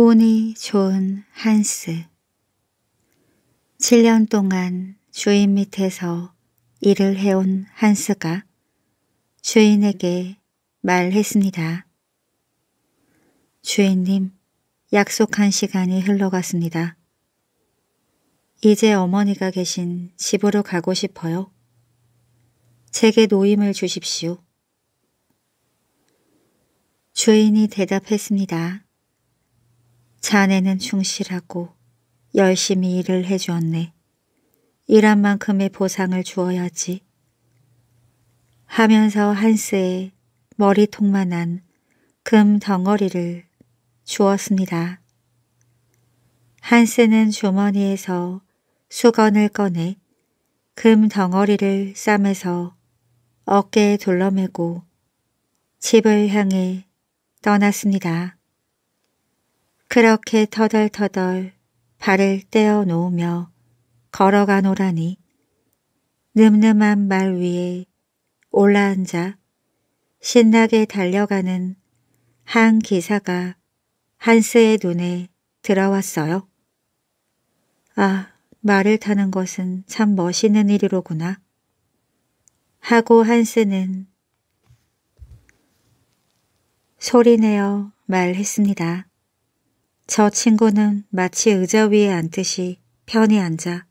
운이 좋은 한스 7년 동안 주인 밑에서 일을 해온 한스가 주인에게 말했습니다. 주인님, 약속한 시간이 흘러갔습니다. 이제 어머니가 계신 집으로 가고 싶어요. 제게 노임을 주십시오. 주인이 대답했습니다. 자네는 충실하고 열심히 일을 해주었네. 일한 만큼의 보상을 주어야지. 하면서 한스의 머리통만 한 금 덩어리를 주었습니다. 한스는 주머니에서 수건을 꺼내 금 덩어리를 싸매서 어깨에 둘러매고 집을 향해 떠났습니다. 그렇게 터덜터덜 발을 떼어 놓으며 걸어가노라니 늠름한 말 위에 올라앉아 신나게 달려가는 한 기사가 한스의 눈에 들어왔어요. 아, 말을 타는 것은 참 멋있는 일이로구나. 하고 한스는 소리내어 말했습니다. 저 친구는 마치 의자 위에 앉듯이 편히 앉아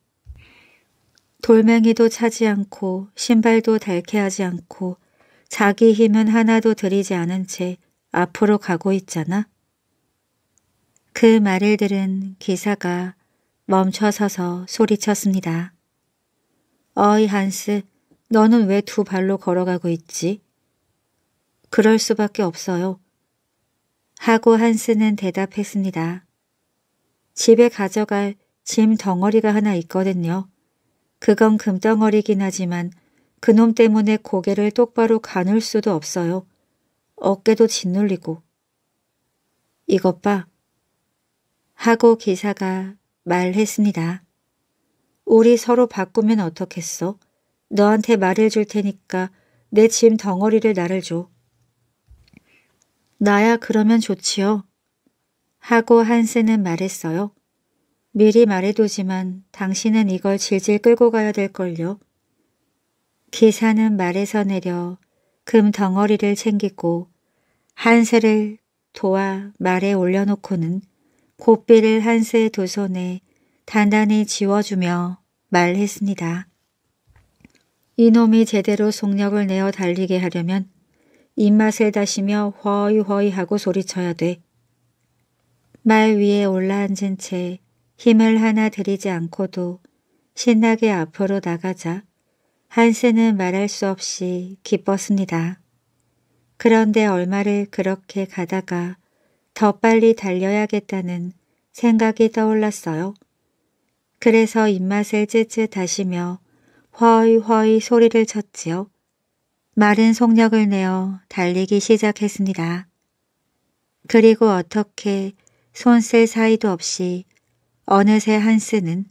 돌멩이도 차지 않고 신발도 닳게하지 않고 자기 힘은 하나도 들이지 않은 채 앞으로 가고 있잖아. 그 말을 들은 기사가 멈춰서서 소리쳤습니다. 어이 한스, 너는 왜 두 발로 걸어가고 있지? 그럴 수밖에 없어요. 하고 한스는 대답했습니다. 집에 가져갈 짐 덩어리가 하나 있거든요. 그건 금덩어리긴 하지만 그놈 때문에 고개를 똑바로 가눌 수도 없어요. 어깨도 짓눌리고. 이것 봐. 하고 기사가 말했습니다. 우리 서로 바꾸면 어떻겠어? 너한테 말해줄 테니까 내 짐 덩어리를 나를 줘. 나야 그러면 좋지요. 하고 한스는 말했어요. 미리 말해두지만 당신은 이걸 질질 끌고 가야 될걸요. 기사는 말에서 내려 금 덩어리를 챙기고 한스를 도와 말에 올려놓고는 고삐를 한스의 두 손에 단단히 지워주며 말했습니다. 이놈이 제대로 속력을 내어 달리게 하려면 입맛을 다시며 허이허이 하고 소리쳐야 돼. 말 위에 올라앉은 채 힘을 하나 들이지 않고도 신나게 앞으로 나가자 한스는 말할 수 없이 기뻤습니다. 그런데 얼마를 그렇게 가다가 더 빨리 달려야겠다는 생각이 떠올랐어요. 그래서 입맛을 찢찢 다시며 허이허이 소리를 쳤지요. 마른 속력을 내어 달리기 시작했습니다. 그리고 어떻게 손 쓸 사이도 없이 어느새 한스는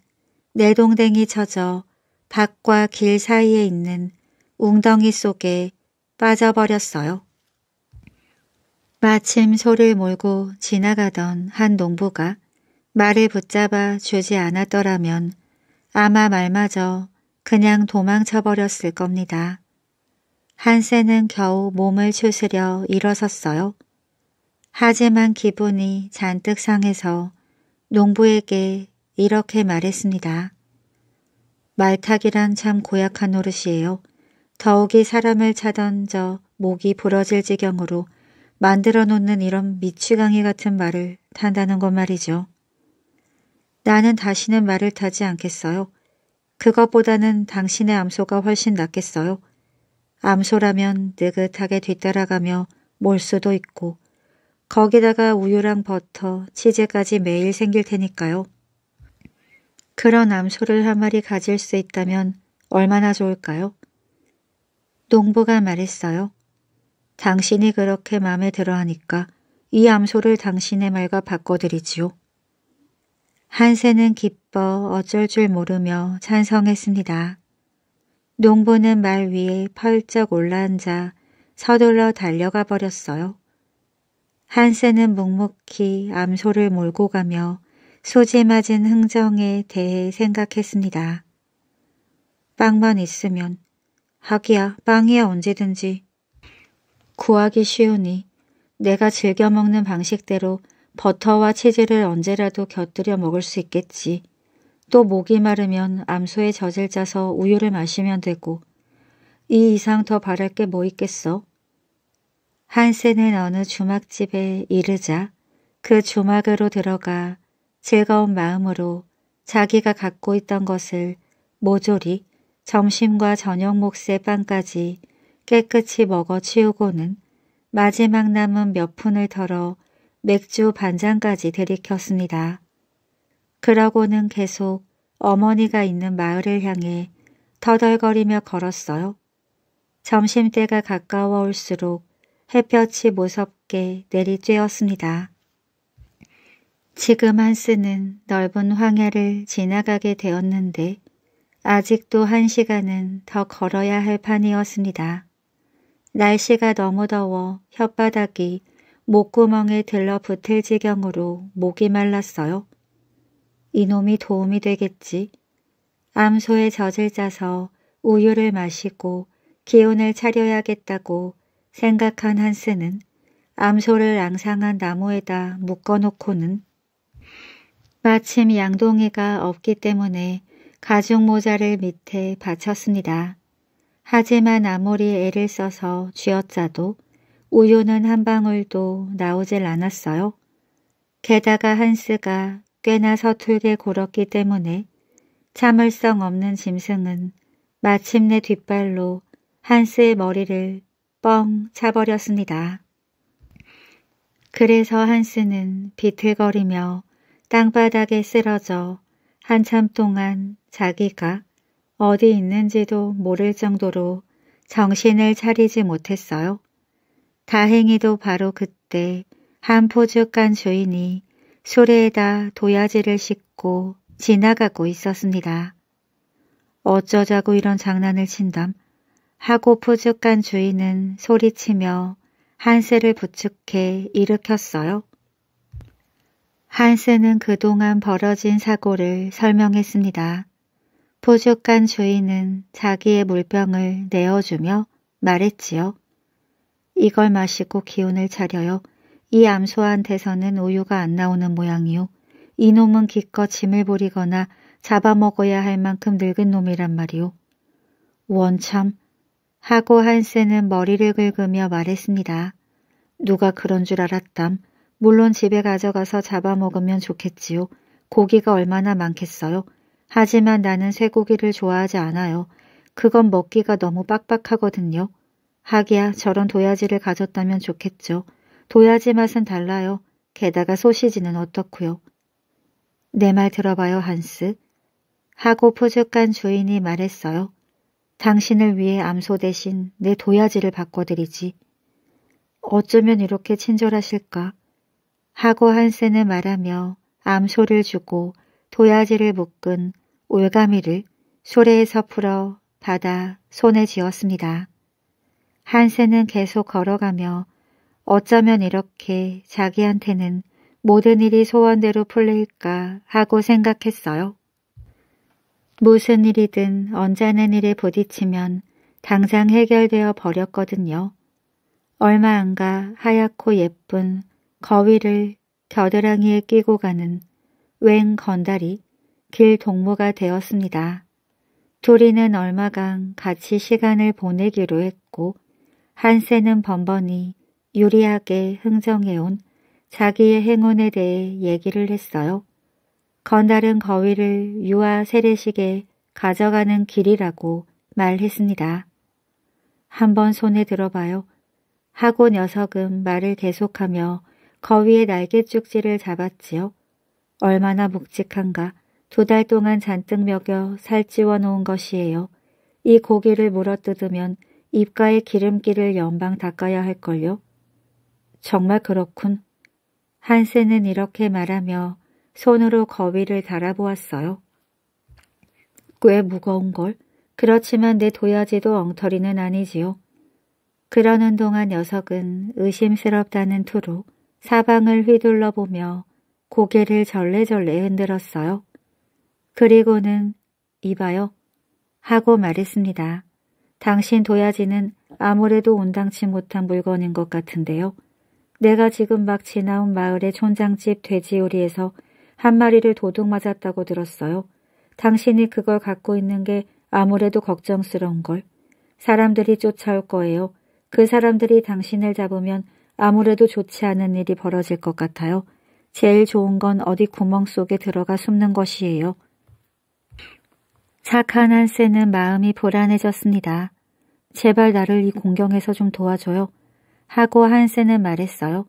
내동댕이 쳐져 밭과 길 사이에 있는 웅덩이 속에 빠져버렸어요. 마침 소를 몰고 지나가던 한 농부가 말을 붙잡아 주지 않았더라면 아마 말마저 그냥 도망쳐버렸을 겁니다. 한세는 겨우 몸을 추스려 일어섰어요. 하지만 기분이 잔뜩 상해서 농부에게 이렇게 말했습니다. 말타기란 참 고약한 노릇이에요. 더욱이 사람을 차던 저 목이 부러질 지경으로 만들어 놓는 이런 미취강이 같은 말을 탄다는 것 말이죠. 나는 다시는 말을 타지 않겠어요. 그것보다는 당신의 암소가 훨씬 낫겠어요. 암소라면 느긋하게 뒤따라가며 몰 수도 있고 거기다가 우유랑 버터, 치즈까지 매일 생길 테니까요. 그런 암소를 한 마리 가질 수 있다면 얼마나 좋을까요? 농부가 말했어요. 당신이 그렇게 마음에 들어하니까 이 암소를 당신의 말과 바꿔드리지요. 한세는 기뻐 어쩔 줄 모르며 찬성했습니다. 농부는 말 위에 펄쩍 올라앉아 서둘러 달려가 버렸어요. 한세는 묵묵히 암소를 몰고 가며 소지맞은 흥정에 대해 생각했습니다. 빵만 있으면 하기야 빵이야 언제든지 구하기 쉬우니 내가 즐겨 먹는 방식대로 버터와 치즈를 언제라도 곁들여 먹을 수 있겠지. 또 목이 마르면 암소에 젖을 짜서 우유를 마시면 되고 이 이상 더 바랄 게 뭐 있겠어? 한세는 어느 주막집에 이르자 그 주막으로 들어가 즐거운 마음으로 자기가 갖고 있던 것을 모조리 점심과 저녁 몫의 빵까지 깨끗이 먹어 치우고는 마지막 남은 몇 푼을 덜어 맥주 반잔까지 들이켰습니다. 그러고는 계속 어머니가 있는 마을을 향해 터덜거리며 걸었어요. 점심때가 가까워올수록 햇볕이 무섭게 내리쬐었습니다. 지금 한스는 넓은 황야를 지나가게 되었는데 아직도 한 시간은 더 걸어야 할 판이었습니다. 날씨가 너무 더워 혓바닥이 목구멍에 들러붙을 지경으로 목이 말랐어요. 이놈이 도움이 되겠지. 암소에 젖을 짜서 우유를 마시고 기운을 차려야겠다고 생각한 한스는 암소를 앙상한 나무에다 묶어놓고는 마침 양동이가 없기 때문에 가죽 모자를 밑에 받쳤습니다. 하지만 아무리 애를 써서 쥐어짜도 우유는 한 방울도 나오질 않았어요. 게다가 한스가 꽤나 서툴게 굴었기 때문에 참을성 없는 짐승은 마침내 뒷발로 한스의 머리를 뻥 차버렸습니다. 그래서 한스는 비틀거리며 땅바닥에 쓰러져 한참 동안 자기가 어디 있는지도 모를 정도로 정신을 차리지 못했어요. 다행히도 바로 그때 한포주간 주인이 소리에다 도야지를 싣고 지나가고 있었습니다. 어쩌자고 이런 장난을 친담 하고 푸죽간 주인은 소리치며 한세를 부축해 일으켰어요. 한세는 그동안 벌어진 사고를 설명했습니다. 푸죽간 주인은 자기의 물병을 내어주며 말했지요. 이걸 마시고 기운을 차려요. 이 암소한테서는 우유가 안 나오는 모양이요. 이놈은 기껏 짐을 부리거나 잡아먹어야 할 만큼 늙은 놈이란 말이요. 원참 하고 한스는 머리를 긁으며 말했습니다. 누가 그런 줄 알았담. 물론 집에 가져가서 잡아먹으면 좋겠지요. 고기가 얼마나 많겠어요. 하지만 나는 쇠고기를 좋아하지 않아요. 그건 먹기가 너무 빡빡하거든요. 하기야 저런 도야지를 가졌다면 좋겠죠. 도야지 맛은 달라요. 게다가 소시지는 어떻구요내 말 들어봐요, 한스. 하고 푸죽한 주인이 말했어요. 당신을 위해 암소 대신 내 도야지를 바꿔드리지. 어쩌면 이렇게 친절하실까? 하고 한스는 말하며 암소를 주고 도야지를 묶은 올가미를 소래에서 풀어 받아 손에 쥐었습니다. 한스는 계속 걸어가며 어쩌면 이렇게 자기한테는 모든 일이 소원대로 풀릴까 하고 생각했어요. 무슨 일이든 언짢은 일에 부딪히면 당장 해결되어 버렸거든요. 얼마 안 가 하얗고 예쁜 거위를 겨드랑이에 끼고 가는 웬 건달이 길 동무가 되었습니다. 둘이는 얼마간 같이 시간을 보내기로 했고 한세는 번번이 유리하게 흥정해온 자기의 행운에 대해 얘기를 했어요. 건달은 거위를 유아 세례식에 가져가는 길이라고 말했습니다. 한번 손에 들어봐요. 하고 녀석은 말을 계속하며 거위의 날개죽지를 잡았지요. 얼마나 묵직한가. 두 달 동안 잔뜩 먹여 살찌워 놓은 것이에요. 이 고기를 물어뜯으면 입가에 기름기를 연방 닦아야 할걸요. 정말 그렇군. 한세는 이렇게 말하며 손으로 거위를 달아보았어요. 꽤 무거운걸. 그렇지만 내 도야지도 엉터리는 아니지요. 그러는 동안 녀석은 의심스럽다는 투로 사방을 휘둘러 보며 고개를 절레절레 흔들었어요. 그리고는 이봐요 하고 말했습니다. 당신 도야지는 아무래도 온당치 못한 물건인 것 같은데요. 내가 지금 막 지나온 마을의 촌장집 돼지요리에서 한 마리를 도둑 맞았다고 들었어요. 당신이 그걸 갖고 있는 게 아무래도 걱정스러운 걸. 사람들이 쫓아올 거예요. 그 사람들이 당신을 잡으면 아무래도 좋지 않은 일이 벌어질 것 같아요. 제일 좋은 건 어디 구멍 속에 들어가 숨는 것이에요. 착한 한세는 마음이 불안해졌습니다. 제발 나를 이 공경에서 좀 도와줘요. 하고 한세는 말했어요.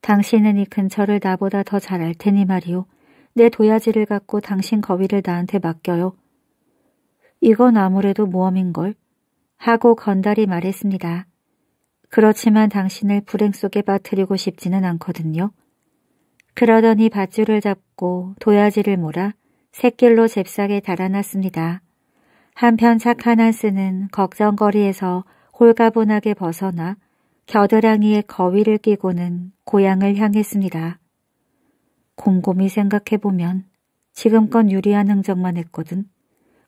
당신은 이 근처를 나보다 더 잘 알 테니 말이오. 내 도야지를 갖고 당신 거위를 나한테 맡겨요. 이건 아무래도 모험인걸. 하고 건달이 말했습니다. 그렇지만 당신을 불행 속에 빠뜨리고 싶지는 않거든요. 그러더니 밧줄을 잡고 도야지를 몰아 새길로 잽싸게 달아났습니다. 한편 착한 한스는 걱정거리에서 홀가분하게 벗어나 겨드랑이에 거위를 끼고는 고향을 향했습니다. 곰곰이 생각해보면 지금껏 유리한 흥정만 했거든.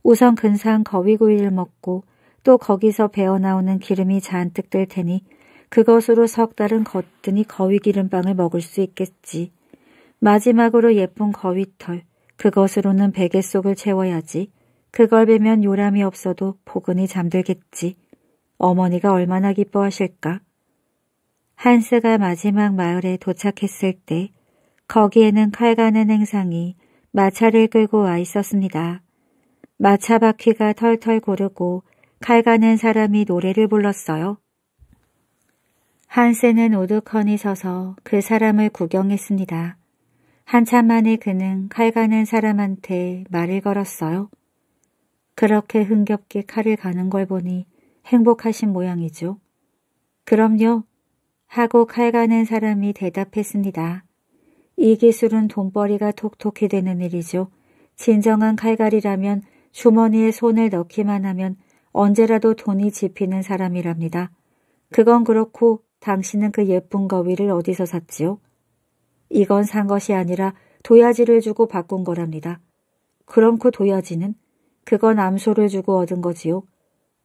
우선 근사한 거위구이를 먹고 또 거기서 배어나오는 기름이 잔뜩 될 테니 그것으로 석달은 거뜬히 거위기름빵을 먹을 수 있겠지. 마지막으로 예쁜 거위털, 그것으로는 베개 속을 채워야지. 그걸 베면 요람이 없어도 포근히 잠들겠지. 어머니가 얼마나 기뻐하실까. 한스가 마지막 마을에 도착했을 때 거기에는 칼가는 행상이 마차를 끌고 와 있었습니다. 마차 바퀴가 털털 고르고 칼가는 사람이 노래를 불렀어요. 한스는 오두커니 서서 그 사람을 구경했습니다. 한참 만에 그는 칼가는 사람한테 말을 걸었어요. 그렇게 흥겹게 칼을 가는 걸 보니 행복하신 모양이죠. 그럼요. 하고 칼가는 사람이 대답했습니다. 이 기술은 돈벌이가 톡톡히 되는 일이죠. 진정한 칼갈이라면 주머니에 손을 넣기만 하면 언제라도 돈이 집히는 사람이랍니다. 그건 그렇고 당신은 그 예쁜 거위를 어디서 샀지요? 이건 산 것이 아니라 도야지를 주고 바꾼 거랍니다. 그럼 그 도야지는? 그건 암소를 주고 얻은 거지요.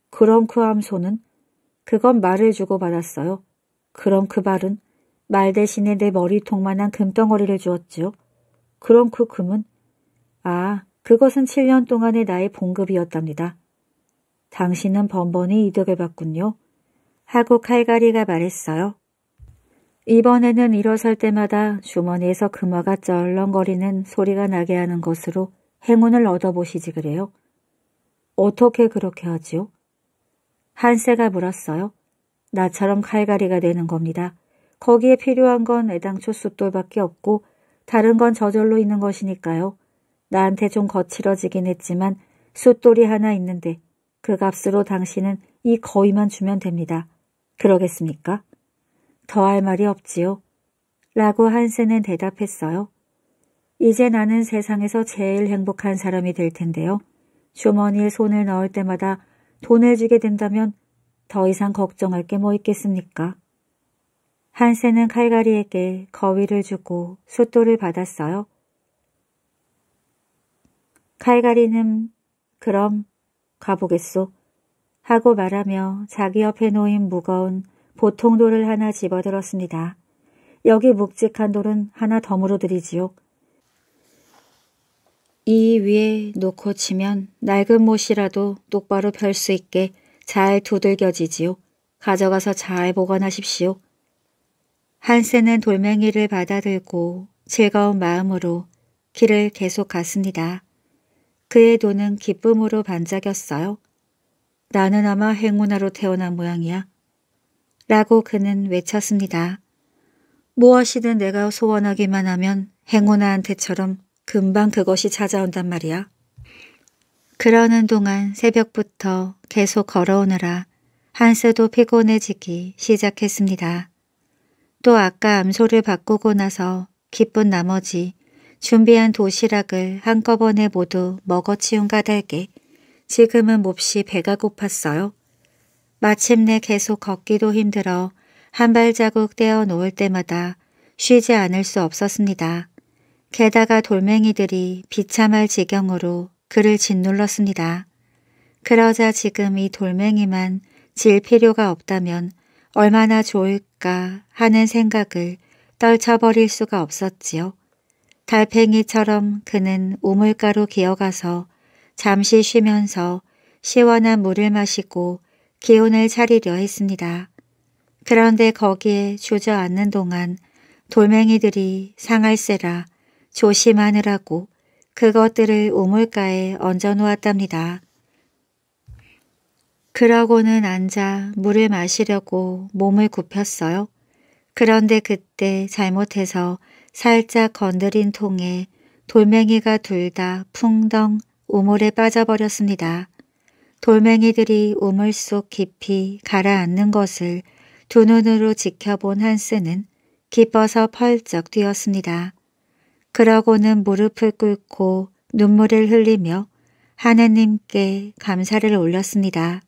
그럼 그 암소는? 그건 말을 주고 받았어요. 그럼 그 발은 말 대신에 내 머리통만한 금덩어리를 주었지요. 그럼 그 금은 아, 그것은 7년 동안의 나의 봉급이었답니다. 당신은 번번이 이득을 봤군요. 하고 칼갈이가 말했어요. 이번에는 일어설 때마다 주머니에서 금화가 쩔렁거리는 소리가 나게 하는 것으로 행운을 얻어보시지 그래요. 어떻게 그렇게 하지요? 한세가 물었어요. 나처럼 칼갈이가 되는 겁니다. 거기에 필요한 건 애당초 숫돌밖에 없고 다른 건 저절로 있는 것이니까요. 나한테 좀 거칠어지긴 했지만 숫돌이 하나 있는데 그 값으로 당신은 이 거위만 주면 됩니다. 그러겠습니까? 더 할 말이 없지요. 라고 한센은 대답했어요. 이제 나는 세상에서 제일 행복한 사람이 될 텐데요. 주머니에 손을 넣을 때마다 돈을 주게 된다면 더 이상 걱정할 게 뭐 있겠습니까? 한세는 칼가리에게 거위를 주고 숫돌을 받았어요. 칼가리는 그럼 가보겠소 하고 말하며 자기 옆에 놓인 무거운 보통 돌을 하나 집어들었습니다. 여기 묵직한 돌은 하나 덤으로 드리지요이 위에 놓고 치면 낡은 못이라도 똑바로 펼 수 있게 잘 두들겨지지요. 가져가서 잘 보관하십시오. 한세는 돌멩이를 받아들고 즐거운 마음으로 길을 계속 갔습니다. 그의 눈은 기쁨으로 반짝였어요. 나는 아마 행운아로 태어난 모양이야. 라고 그는 외쳤습니다. 무엇이든 내가 소원하기만 하면 행운아한테처럼 금방 그것이 찾아온단 말이야. 그러는 동안 새벽부터 계속 걸어오느라 한스도 피곤해지기 시작했습니다. 또 아까 암소를 바꾸고 나서 기쁜 나머지 준비한 도시락을 한꺼번에 모두 먹어치운 까닭에 지금은 몹시 배가 고팠어요. 마침내 계속 걷기도 힘들어 한 발자국 떼어 놓을 때마다 쉬지 않을 수 없었습니다. 게다가 돌멩이들이 비참할 지경으로 그를 짓눌렀습니다. 그러자 지금 이 돌멩이만 질 필요가 없다면 얼마나 좋을까 하는 생각을 떨쳐버릴 수가 없었지요. 달팽이처럼 그는 우물가로 기어가서 잠시 쉬면서 시원한 물을 마시고 기운을 차리려 했습니다. 그런데 거기에 주저앉는 동안 돌멩이들이 상할세라 조심하느라고 그것들을 우물가에 얹어 놓았답니다. 그러고는 앉아 물을 마시려고 몸을 굽혔어요. 그런데 그때 잘못해서 살짝 건드린 통에 돌멩이가 둘다 풍덩 우물에 빠져버렸습니다. 돌멩이들이 우물 속 깊이 가라앉는 것을 두 눈으로 지켜본 한스는 기뻐서 펄쩍 뛰었습니다. 그러고는 무릎을 꿇고 눈물을 흘리며 하느님께 감사를 올렸습니다.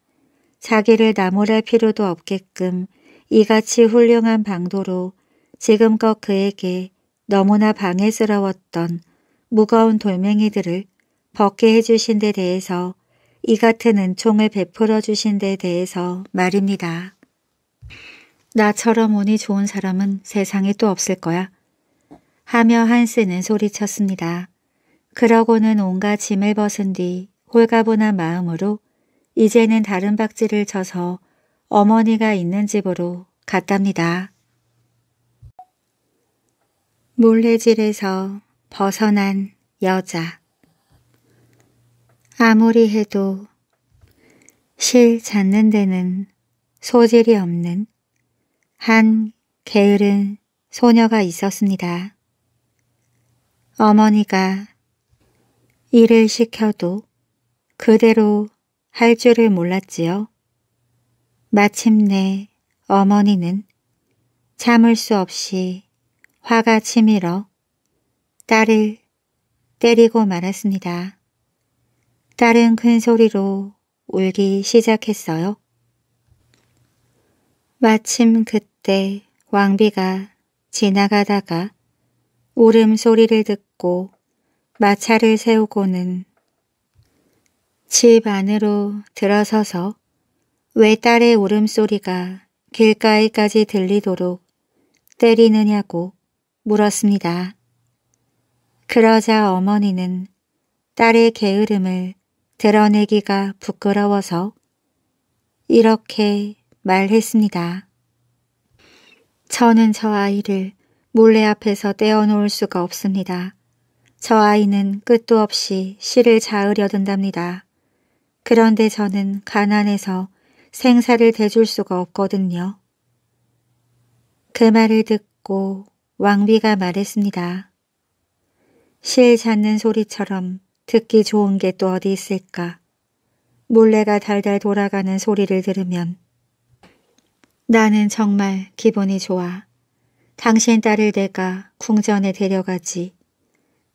자기를 나무랄 필요도 없게끔 이같이 훌륭한 방도로 지금껏 그에게 너무나 방해스러웠던 무거운 돌멩이들을 벗게 해주신 데 대해서 이 같은 은총을 베풀어 주신 데 대해서 말입니다. 나처럼 운이 좋은 사람은 세상에 또 없을 거야. 하며 한스는 소리쳤습니다. 그러고는 온갖 짐을 벗은 뒤 홀가분한 마음으로 이제는 다른 박지를 쳐서 어머니가 있는 집으로 갔답니다. 몰래질에서 벗어난 여자 아무리 해도 실 잡는 데는 소질이 없는 한 게으른 소녀가 있었습니다. 어머니가 일을 시켜도 그대로 할 줄을 몰랐지요. 마침내 어머니는 참을 수 없이 화가 치밀어 딸을 때리고 말았습니다. 딸은 큰 소리로 울기 시작했어요. 마침 그때 왕비가 지나가다가 울음소리를 듣고 마차를 세우고는 집 안으로 들어서서 외딸의 울음소리가 길가에까지 들리도록 때리느냐고 물었습니다. 그러자 어머니는 딸의 게으름을 드러내기가 부끄러워서 이렇게 말했습니다. 저는 저 아이를 몰래 앞에서 떼어놓을 수가 없습니다. 저 아이는 끝도 없이 시를 자으려든답니다. 그런데 저는 가난해서 생사를 대줄 수가 없거든요. 그 말을 듣고 왕비가 말했습니다. 실 잡는 소리처럼 듣기 좋은 게 또 어디 있을까. 몰래가 달달 돌아가는 소리를 들으면 나는 정말 기분이 좋아. 당신 딸을 내가 궁전에 데려가지.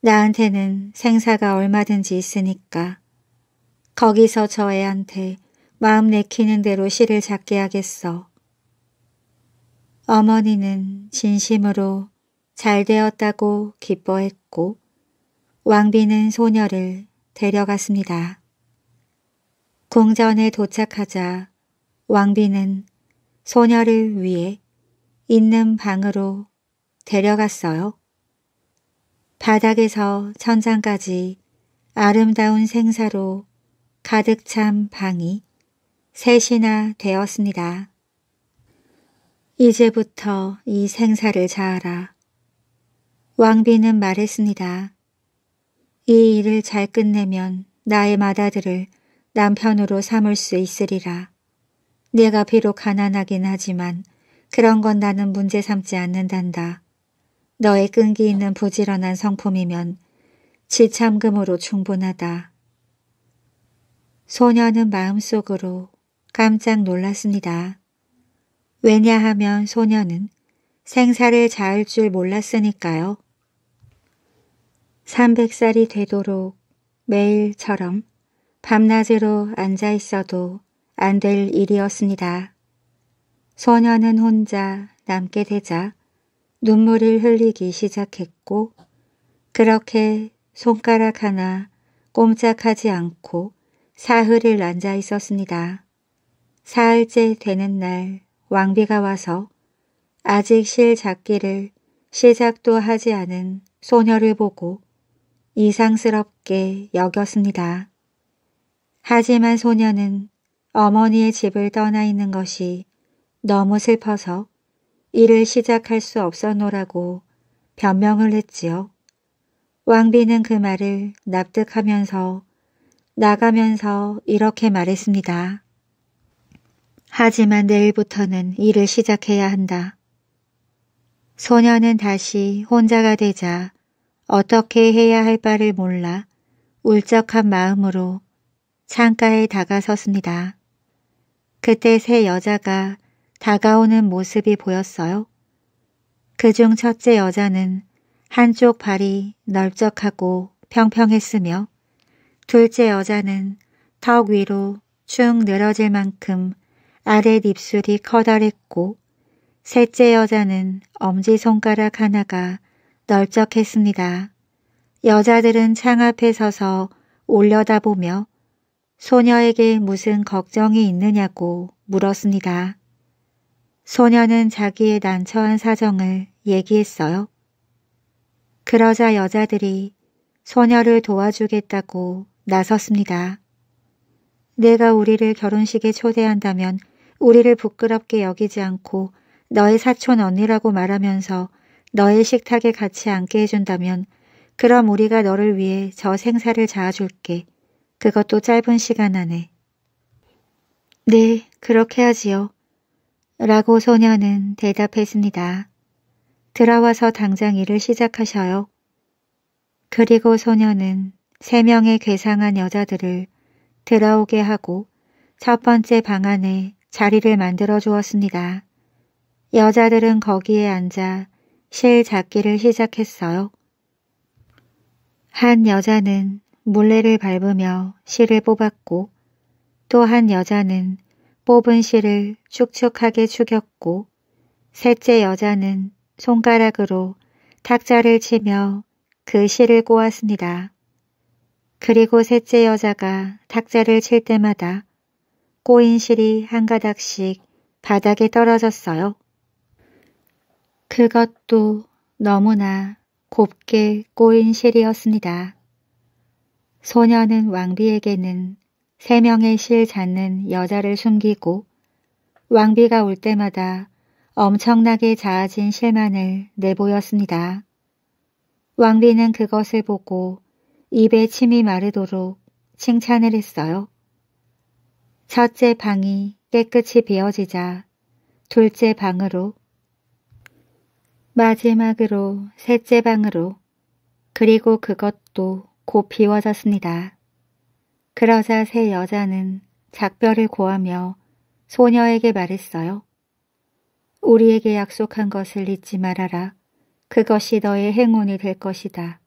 나한테는 생사가 얼마든지 있으니까. 거기서 저 애한테 마음 내키는 대로 시를 작게 하겠어. 어머니는 진심으로 잘 되었다고 기뻐했고 왕비는 소녀를 데려갔습니다. 궁전에 도착하자 왕비는 소녀를 위해 있는 방으로 데려갔어요. 바닥에서 천장까지 아름다운 생사로 가득 찬 방이 셋이나 되었습니다. 이제부터 이 생사를 자아라. 왕비는 말했습니다. 이 일을 잘 끝내면 나의 맏아들을 남편으로 삼을 수 있으리라. 내가 비록 가난하긴 하지만 그런 건 나는 문제 삼지 않는단다. 너의 끈기 있는 부지런한 성품이면 지참금으로 충분하다. 소녀는 마음속으로 깜짝 놀랐습니다. 왜냐하면 소녀는 생사를 자을 줄 몰랐으니까요. 300살이 되도록 매일처럼 밤낮으로 앉아 있어도 안 될 일이었습니다. 소녀는 혼자 남게 되자 눈물을 흘리기 시작했고 그렇게 손가락 하나 꼼짝하지 않고 사흘을 앉아 있었습니다. 사흘째 되는 날 왕비가 와서 아직 실 잡기를 시작도 하지 않은 소녀를 보고 이상스럽게 여겼습니다. 하지만 소녀는 어머니의 집을 떠나 있는 것이 너무 슬퍼서 일을 시작할 수 없어노라고 변명을 했지요. 왕비는 그 말을 납득하면서 나가면서 이렇게 말했습니다. 하지만 내일부터는 일을 시작해야 한다. 소녀는 다시 혼자가 되자 어떻게 해야 할 바를 몰라 울적한 마음으로 창가에 다가섰습니다. 그때 세 여자가 다가오는 모습이 보였어요. 그중 첫째 여자는 한쪽 발이 넓적하고 평평했으며 둘째 여자는 턱 위로 축 늘어질 만큼 아래 입술이 커다랬고 셋째 여자는 엄지손가락 하나가 넓적했습니다. 여자들은 창 앞에 서서 올려다보며 소녀에게 무슨 걱정이 있느냐고 물었습니다. 소녀는 자기의 난처한 사정을 얘기했어요. 그러자 여자들이 소녀를 도와주겠다고 나섰습니다. 내가 우리를 결혼식에 초대한다면 우리를 부끄럽게 여기지 않고 너의 사촌 언니라고 말하면서 너의 식탁에 같이 앉게 해준다면 그럼 우리가 너를 위해 저 생사를 자아줄게. 그것도 짧은 시간 안에. 네, 그렇게 하지요. 라고 소녀는 대답했습니다. 들어와서 당장 일을 시작하셔요. 그리고 소녀는 세 명의 괴상한 여자들을 들어오게 하고 첫 번째 방 안에 자리를 만들어 주었습니다. 여자들은 거기에 앉아 실 잡기를 시작했어요. 한 여자는 물레를 밟으며 실을 뽑았고 또 한 여자는 뽑은 실을 축축하게 죽였고 셋째 여자는 손가락으로 탁자를 치며 그 실을 꼬았습니다. 그리고 셋째 여자가 탁자를 칠 때마다 꼬인 실이 한 가닥씩 바닥에 떨어졌어요. 그것도 너무나 곱게 꼬인 실이었습니다. 소녀는 왕비에게는 세 명의 실 잡는 여자를 숨기고 왕비가 올 때마다 엄청나게 자아진 실만을 내보였습니다. 왕비는 그것을 보고 입에 침이 마르도록 칭찬을 했어요. 첫째 방이 깨끗이 비어지자 둘째 방으로 마지막으로 셋째 방으로 그리고 그것도 곧 비워졌습니다. 그러자 세 여자는 작별을 고하며 소녀에게 말했어요. 우리에게 약속한 것을 잊지 말아라. 그것이 너의 행운이 될 것이다.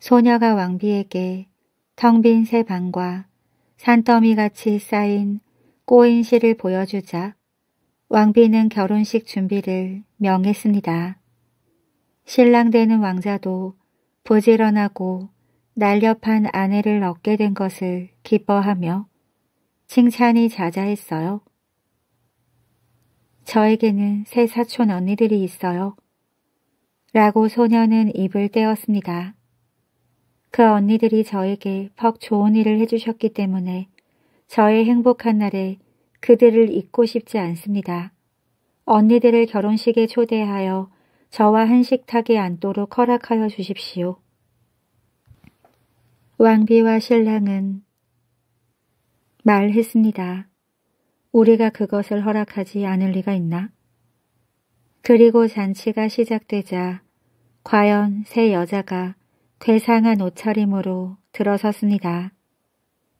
소녀가 왕비에게 텅빈새 방과 산더미같이 쌓인 꼬인 실을 보여주자 왕비는 결혼식 준비를 명했습니다. 신랑 되는 왕자도 부지런하고 날렵한 아내를 얻게 된 것을 기뻐하며 칭찬이 자자했어요. 저에게는 새 사촌 언니들이 있어요. 라고 소녀는 입을 떼었습니다. 그 언니들이 저에게 퍽 좋은 일을 해주셨기 때문에 저의 행복한 날에 그들을 잊고 싶지 않습니다. 언니들을 결혼식에 초대하여 저와 한식탁에 앉도록 허락하여 주십시오. 왕비와 신랑은 말했습니다. 우리가 그것을 허락하지 않을 리가 있나? 그리고 잔치가 시작되자 과연 세 여자가 괴상한 옷차림으로 들어섰습니다.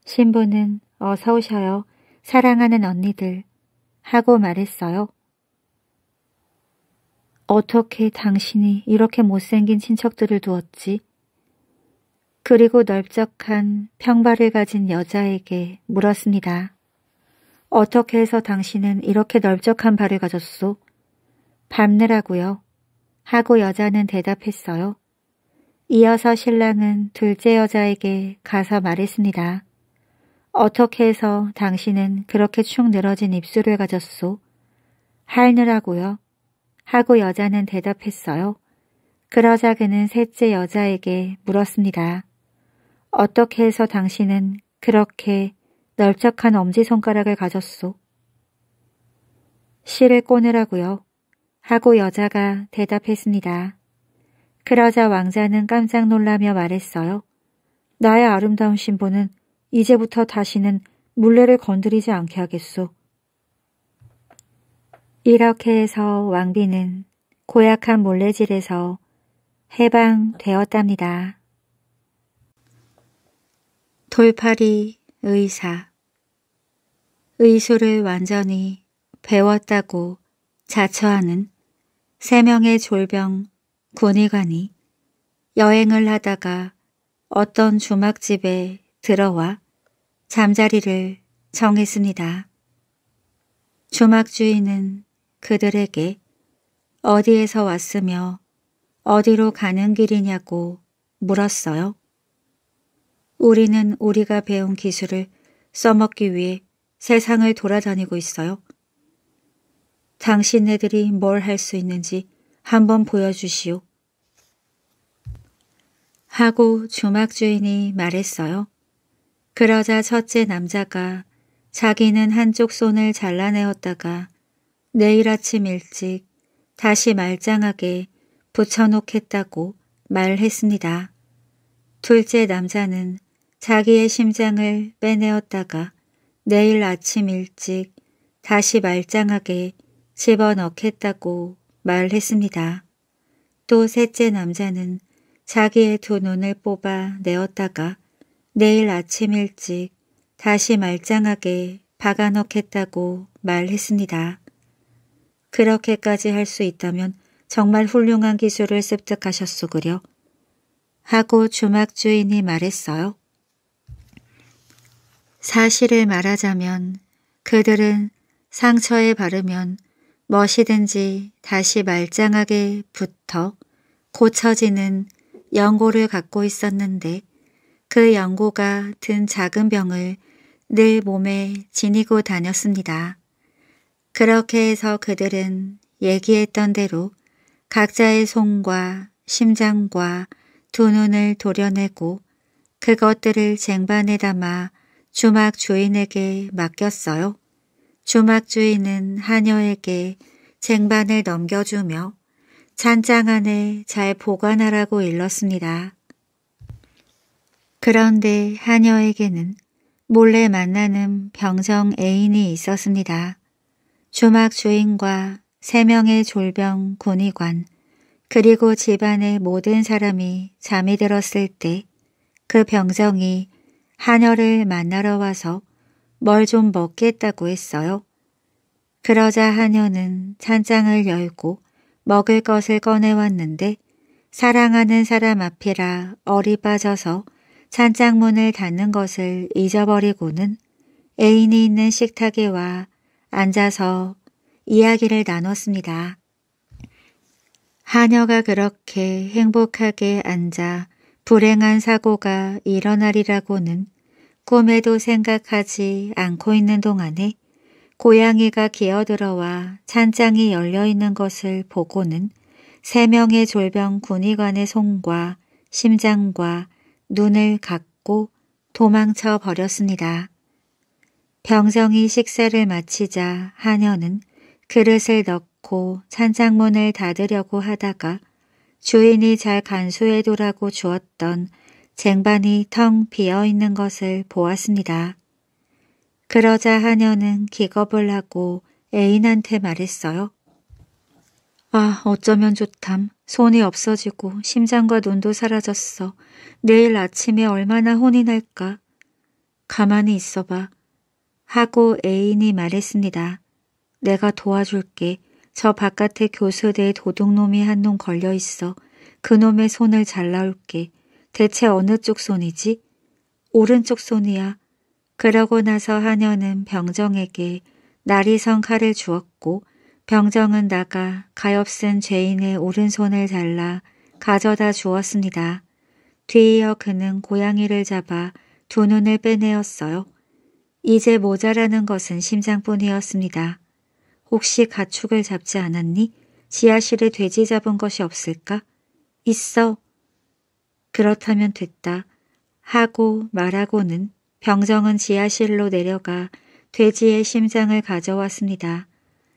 신부는 어서 오셔요. 사랑하는 언니들. 하고 말했어요. 어떻게 당신이 이렇게 못생긴 친척들을 두었지? 그리고 넓적한 평발을 가진 여자에게 물었습니다. 어떻게 해서 당신은 이렇게 넓적한 발을 가졌소? 밤느라고요 하고 여자는 대답했어요. 이어서 신랑은 둘째 여자에게 가서 말했습니다. 어떻게 해서 당신은 그렇게 축 늘어진 입술을 가졌소? 할느라고요. 하고 여자는 대답했어요. 그러자 그는 셋째 여자에게 물었습니다. 어떻게 해서 당신은 그렇게 넓적한 엄지손가락을 가졌소? 씨를 꼬느라고요. 하고 여자가 대답했습니다. 그러자 왕자는 깜짝 놀라며 말했어요. 나의 아름다운 신부는 이제부터 다시는 물레를 건드리지 않게 하겠소. 이렇게 해서 왕비는 고약한 몰래질에서 해방되었답니다. 돌팔이 의사 의술을 완전히 배웠다고 자처하는 세 명의 졸병 군의관이 여행을 하다가 어떤 주막집에 들어와 잠자리를 정했습니다. 주막주인은 그들에게 어디에서 왔으며 어디로 가는 길이냐고 물었어요. 우리는 우리가 배운 기술을 써먹기 위해 세상을 돌아다니고 있어요. 당신네들이 뭘 할 수 있는지 한번 보여주시오. 하고 주막 주인이 말했어요. 그러자 첫째 남자가 자기는 한쪽 손을 잘라내었다가 내일 아침 일찍 다시 말짱하게 붙여놓겠다고 말했습니다. 둘째 남자는 자기의 심장을 빼내었다가 내일 아침 일찍 다시 말짱하게 집어넣겠다고 말했습니다. 또 셋째 남자는 자기의 두 눈을 뽑아 내었다가 내일 아침 일찍 다시 말짱하게 박아넣겠다고 말했습니다. 그렇게까지 할 수 있다면 정말 훌륭한 기술을 습득하셨소그려 하고 주막 주인이 말했어요. 사실을 말하자면 그들은 상처에 바르면 무엇이든지 다시 말짱하게 붙어 고쳐지는 연고를 갖고 있었는데 그 연고가 든 작은 병을 늘 몸에 지니고 다녔습니다. 그렇게 해서 그들은 얘기했던 대로 각자의 손과 심장과 두 눈을 도려내고 그것들을 쟁반에 담아 주막 주인에게 맡겼어요. 주막 주인은 하녀에게 쟁반을 넘겨주며 찬장 안에 잘 보관하라고 일렀습니다. 그런데 하녀에게는 몰래 만나는 병정 애인이 있었습니다. 주막 주인과 세 명의 졸병 군의관 그리고 집안의 모든 사람이 잠이 들었을 때 그 병정이 한녀를 만나러 와서 뭘 좀 먹겠다고 했어요. 그러자 한녀는 찬장을 열고 먹을 것을 꺼내왔는데 사랑하는 사람 앞이라 얼이 빠져서 찬장문을 닫는 것을 잊어버리고는 애인이 있는 식탁에 와 앉아서 이야기를 나눴습니다. 한녀가 그렇게 행복하게 앉아 불행한 사고가 일어나리라고는 꿈에도 생각하지 않고 있는 동안에 고양이가 기어들어와 찬장이 열려있는 것을 보고는 세 명의 졸병 군의관의 손과 심장과 눈을 갖고 도망쳐 버렸습니다. 병성이 식사를 마치자 하녀는 그릇을 넣고 찬장문을 닫으려고 하다가 주인이 잘 간수해두라고 주었던 쟁반이 텅 비어 있는 것을 보았습니다. 그러자 하녀는 기겁을 하고 애인한테 말했어요. 아, 어쩌면 좋담. 손이 없어지고 심장과 눈도 사라졌어. 내일 아침에 얼마나 혼이 날까. 가만히 있어봐. 하고 애인이 말했습니다. 내가 도와줄게. 저 바깥에 교수대에 도둑놈이 한 놈 걸려 있어. 그놈의 손을 잘라올게. 대체 어느 쪽 손이지? 오른쪽 손이야. 그러고 나서 하녀는 병정에게 나리선 칼을 주었고 병정은 나가 가엾은 죄인의 오른손을 잘라 가져다 주었습니다. 뒤이어 그는 고양이를 잡아 두 눈을 빼내었어요. 이제 모자라는 것은 심장뿐이었습니다. 혹시 가축을 잡지 않았니? 지하실에 돼지 잡은 것이 없을까? 있어. 그렇다면 됐다. 하고 말하고는 병정은 지하실로 내려가 돼지의 심장을 가져왔습니다.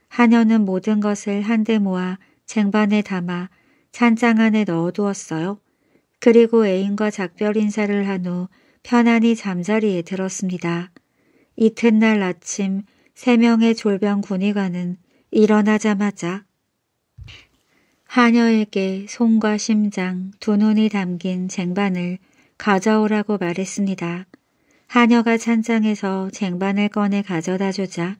하녀는 모든 것을 한데 모아 쟁반에 담아 찬장 안에 넣어두었어요. 그리고 애인과 작별 인사를 한 후 편안히 잠자리에 들었습니다. 이튿날 아침 세 명의 졸병 군의관은 일어나자마자 하녀에게 손과 심장, 두 눈이 담긴 쟁반을 가져오라고 말했습니다. 하녀가 찬장에서 쟁반을 꺼내 가져다 주자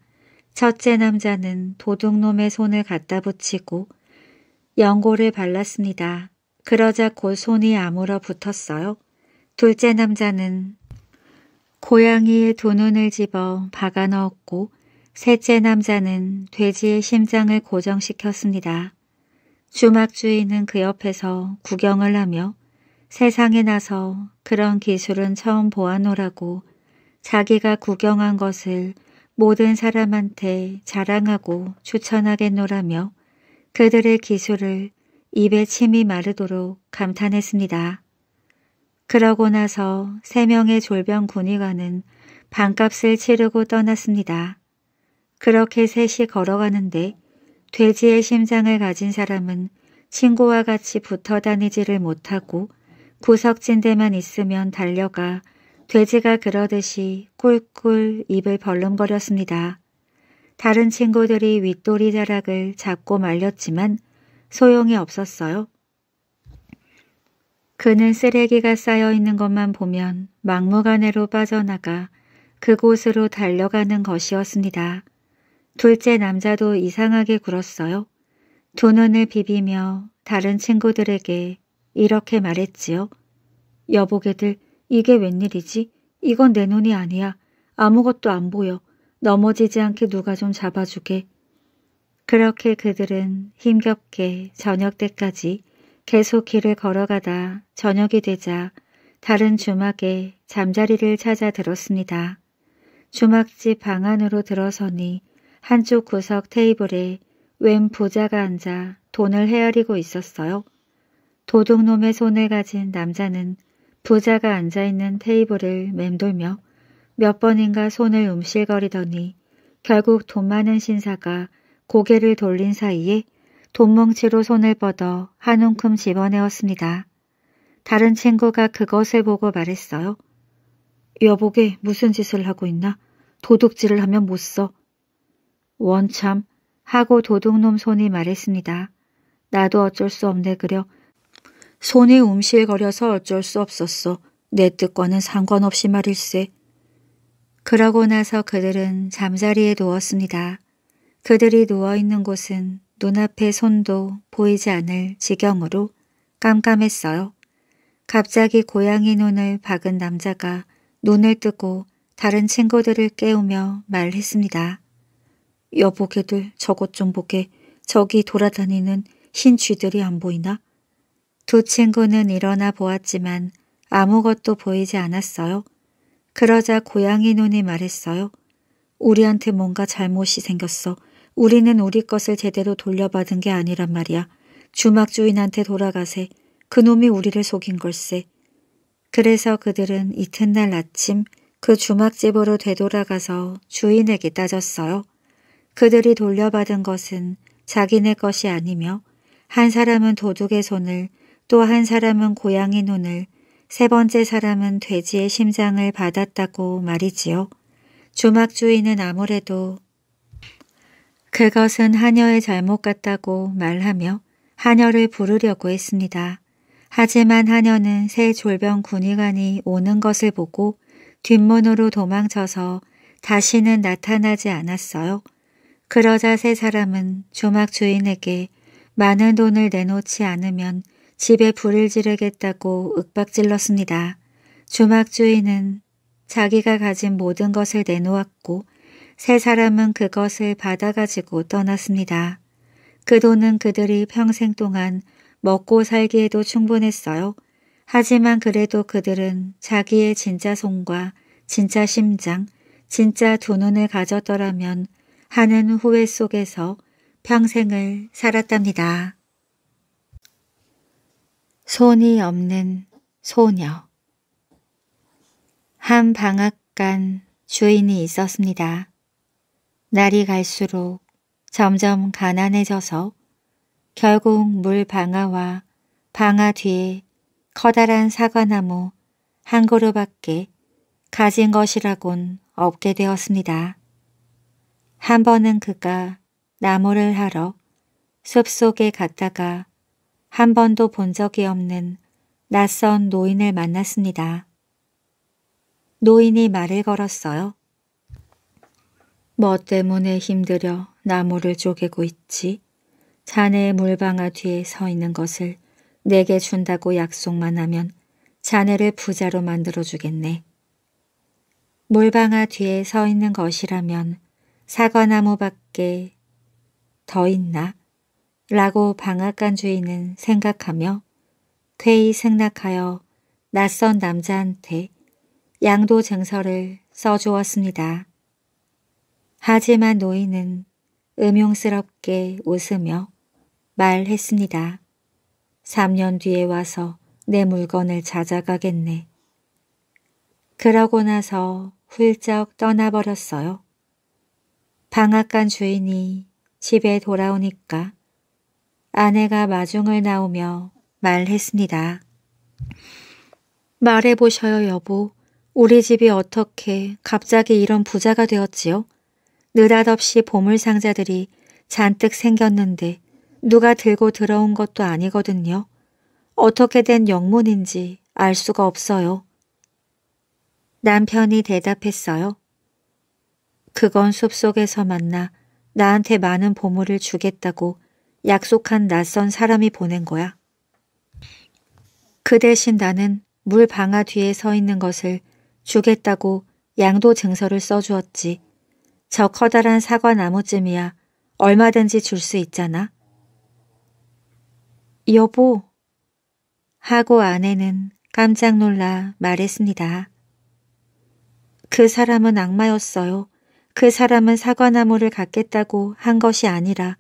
첫째 남자는 도둑놈의 손을 갖다 붙이고 연고를 발랐습니다. 그러자 곧 손이 아물어 붙었어요. 둘째 남자는 고양이의 두 눈을 집어 박아 넣었고 셋째 남자는 돼지의 심장을 고정시켰습니다. 주막 주인은 그 옆에서 구경을 하며 세상에 나서 그런 기술은 처음 보아노라고 자기가 구경한 것을 모든 사람한테 자랑하고 추천하겠노라며 그들의 기술을 입에 침이 마르도록 감탄했습니다. 그러고 나서 세 명의 졸병 군의관은 반값을 치르고 떠났습니다. 그렇게 셋이 걸어가는데 돼지의 심장을 가진 사람은 친구와 같이 붙어 다니지를 못하고 구석진 데만 있으면 달려가 돼지가 그러듯이 꿀꿀 입을 벌름거렸습니다. 다른 친구들이 윗돌이 자락을 잡고 말렸지만 소용이 없었어요. 그는 쓰레기가 쌓여있는 것만 보면 막무가내로 빠져나가 그곳으로 달려가는 것이었습니다. 둘째 남자도 이상하게 굴었어요. 두 눈을 비비며 다른 친구들에게 이렇게 말했지요. 여보게들 이게 웬일이지? 이건 내 눈이 아니야. 아무것도 안 보여. 넘어지지 않게 누가 좀 잡아주게. 그렇게 그들은 힘겹게 저녁 때까지 계속 길을 걸어가다 저녁이 되자 다른 주막에 잠자리를 찾아 들었습니다. 주막집 방 안으로 들어서니 한쪽 구석 테이블에 웬부자가 앉아 돈을 헤아리고 있었어요. 도둑놈의 손을 가진 남자는 부자가 앉아있는 테이블을 맴돌며 몇 번인가 손을 움실거리더니 결국 돈 많은 신사가 고개를 돌린 사이에 돈뭉치로 손을 뻗어 한 움큼 집어내었습니다. 다른 친구가 그것을 보고 말했어요. 여보게 무슨 짓을 하고 있나? 도둑질을 하면 못 써. 원참 하고 도둑놈 손이 말했습니다. 나도 어쩔 수 없네 그려. 손이 움실거려서 어쩔 수 없었어. 내 뜻과는 상관없이 말일세. 그러고 나서 그들은 잠자리에 누웠습니다. 그들이 누워있는 곳은 눈앞에 손도 보이지 않을 지경으로 깜깜했어요. 갑자기 고양이 눈을 박은 남자가 눈을 뜨고 다른 친구들을 깨우며 말했습니다. 여보게들 저것 좀 보게 저기 돌아다니는 흰 쥐들이 안 보이나? 두 친구는 일어나 보았지만 아무것도 보이지 않았어요. 그러자 고양이 눈이 말했어요. 우리한테 뭔가 잘못이 생겼어. 우리는 우리 것을 제대로 돌려받은 게 아니란 말이야. 주막 주인한테 돌아가세. 그놈이 우리를 속인 걸세. 그래서 그들은 이튿날 아침 그 주막집으로 되돌아가서 주인에게 따졌어요. 그들이 돌려받은 것은 자기네 것이 아니며 한 사람은 도둑의 손을 또 한 사람은 고양이 눈을 세 번째 사람은 돼지의 심장을 받았다고 말이지요. 주막주인은 아무래도 그것은 하녀의 잘못 같다고 말하며 하녀를 부르려고 했습니다. 하지만 하녀는 새 졸병 군의관이 오는 것을 보고 뒷문으로 도망쳐서 다시는 나타나지 않았어요. 그러자 세 사람은 조막 주인에게 많은 돈을 내놓지 않으면 집에 불을 지르겠다고 윽박질렀습니다. 조막 주인은 자기가 가진 모든 것을 내놓았고 세 사람은 그것을 받아가지고 떠났습니다. 그 돈은 그들이 평생 동안 먹고 살기에도 충분했어요. 하지만 그래도 그들은 자기의 진짜 손과 진짜 심장, 진짜 두 눈을 가졌더라면 하는 후회 속에서 평생을 살았답니다. 손이 없는 소녀 한 방앗간 주인이 있었습니다. 날이 갈수록 점점 가난해져서 결국 물방아와 방아 뒤에 커다란 사과나무 한 그루밖에 가진 것이라곤 없게 되었습니다. 한 번은 그가 나무를 하러 숲속에 갔다가 한 번도 본 적이 없는 낯선 노인을 만났습니다. 노인이 말을 걸었어요. 뭐 때문에 힘들여 나무를 쪼개고 있지? 자네의 물방아 뒤에 서 있는 것을 내게 준다고 약속만 하면 자네를 부자로 만들어주겠네. 물방아 뒤에 서 있는 것이라면 사과나무밖에 더 있나? 라고 방앗간 주인은 생각하며 쾌이생각하여 낯선 남자한테 양도증서를 써주었습니다. 하지만 노인은 음용스럽게 웃으며 말했습니다. 3년 뒤에 와서 내 물건을 찾아가겠네. 그러고 나서 훌쩍 떠나버렸어요. 방앗간 주인이 집에 돌아오니까 아내가 마중을 나오며 말했습니다. 말해보셔요 여보. 우리 집이 어떻게 갑자기 이런 부자가 되었지요? 느닷없이 보물상자들이 잔뜩 생겼는데 누가 들고 들어온 것도 아니거든요. 어떻게 된 영문인지 알 수가 없어요. 남편이 대답했어요. 그건 숲속에서 만나 나한테 많은 보물을 주겠다고 약속한 낯선 사람이 보낸 거야. 그 대신 나는 물 방아 뒤에 서 있는 것을 주겠다고 양도 증서를 써주었지. 저 커다란 사과 나무쯤이야 얼마든지 줄 수 있잖아. 여보 하고 아내는 깜짝 놀라 말했습니다. 그 사람은 악마였어요. 그 사람은 사과나무를 갖겠다고 한 것이 아니라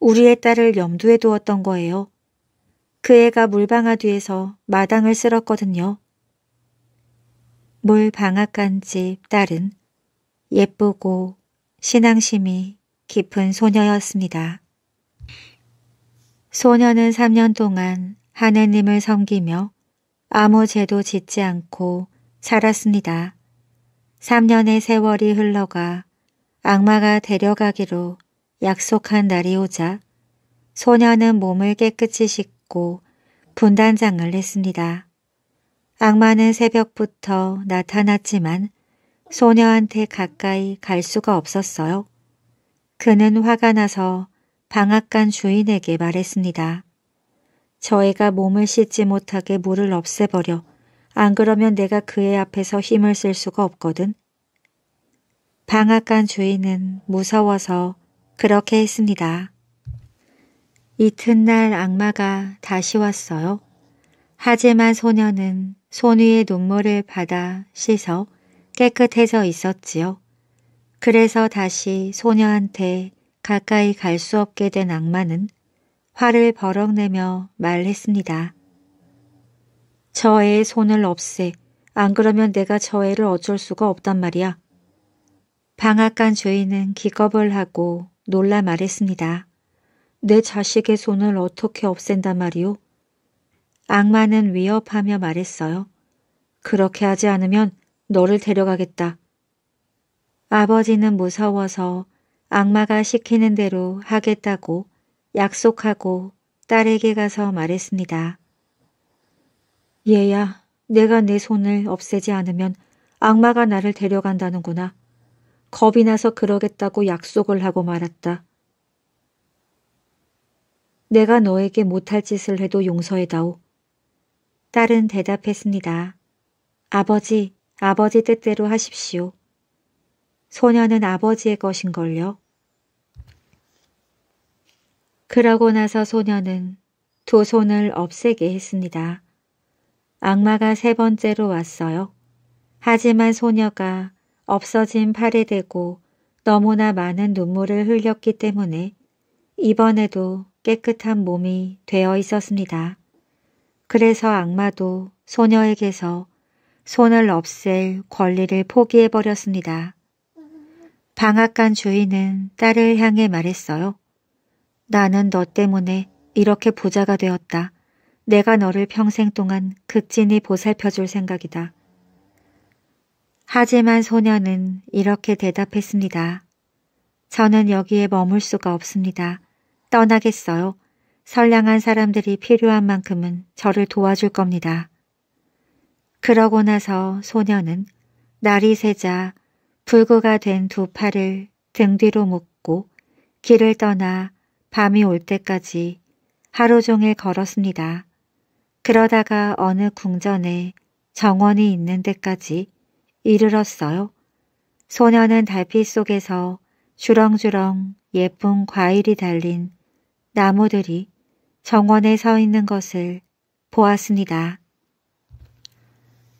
우리의 딸을 염두에 두었던 거예요. 그 애가 물방아 뒤에서 마당을 쓸었거든요. 물방아간 집 딸은 예쁘고 신앙심이 깊은 소녀였습니다. 소녀는 3년 동안 하느님을 섬기며 아무 죄도 짓지 않고 살았습니다. 3년의 세월이 흘러가 악마가 데려가기로 약속한 날이 오자 소녀는 몸을 깨끗이 씻고 분단장을 했습니다. 악마는 새벽부터 나타났지만 소녀한테 가까이 갈 수가 없었어요. 그는 화가 나서 방앗간 주인에게 말했습니다. 저희가 몸을 씻지 못하게 물을 없애버려. 안 그러면 내가 그의 앞에서 힘을 쓸 수가 없거든. 방앗간 주인은 무서워서 그렇게 했습니다. 이튿날 악마가 다시 왔어요. 하지만 소녀는 손 위에 눈물을 받아 씻어 깨끗해져 있었지요. 그래서 다시 소녀한테 가까이 갈 수 없게 된 악마는 화를 버럭내며 말했습니다. 저의 손을 없애. 안 그러면 내가 저 애를 어쩔 수가 없단 말이야. 방앗간 죄인은 기겁을 하고 놀라 말했습니다. 내 자식의 손을 어떻게 없앤단 말이오? 악마는 위협하며 말했어요. 그렇게 하지 않으면 너를 데려가겠다. 아버지는 무서워서 악마가 시키는 대로 하겠다고 약속하고 딸에게 가서 말했습니다. 얘야, 내가 내 손을 없애지 않으면 악마가 나를 데려간다는구나. 겁이 나서 그러겠다고 약속을 하고 말았다. 내가 너에게 못할 짓을 해도 용서해다오. 딸은 대답했습니다. 아버지, 아버지 뜻대로 하십시오. 소녀는 아버지의 것인걸요. 그러고 나서 소녀는 두 손을 없애게 했습니다. 악마가 세 번째로 왔어요. 하지만 소녀가 없어진 팔에 대고 너무나 많은 눈물을 흘렸기 때문에 이번에도 깨끗한 몸이 되어 있었습니다. 그래서 악마도 소녀에게서 손을 없앨 권리를 포기해버렸습니다. 방앗간 주인은 딸을 향해 말했어요. 나는 너 때문에 이렇게 부자가 되었다. 내가 너를 평생 동안 극진히 보살펴줄 생각이다. 하지만 소녀는 이렇게 대답했습니다. 저는 여기에 머물 수가 없습니다. 떠나겠어요. 선량한 사람들이 필요한 만큼은 저를 도와줄 겁니다. 그러고 나서 소녀는 날이 새자 불구가 된 두 팔을 등 뒤로 묶고 길을 떠나 밤이 올 때까지 하루 종일 걸었습니다. 그러다가 어느 궁전에 정원이 있는 데까지 이르렀어요. 소녀는 달빛 속에서 주렁주렁 예쁜 과일이 달린 나무들이 정원에 서 있는 것을 보았습니다.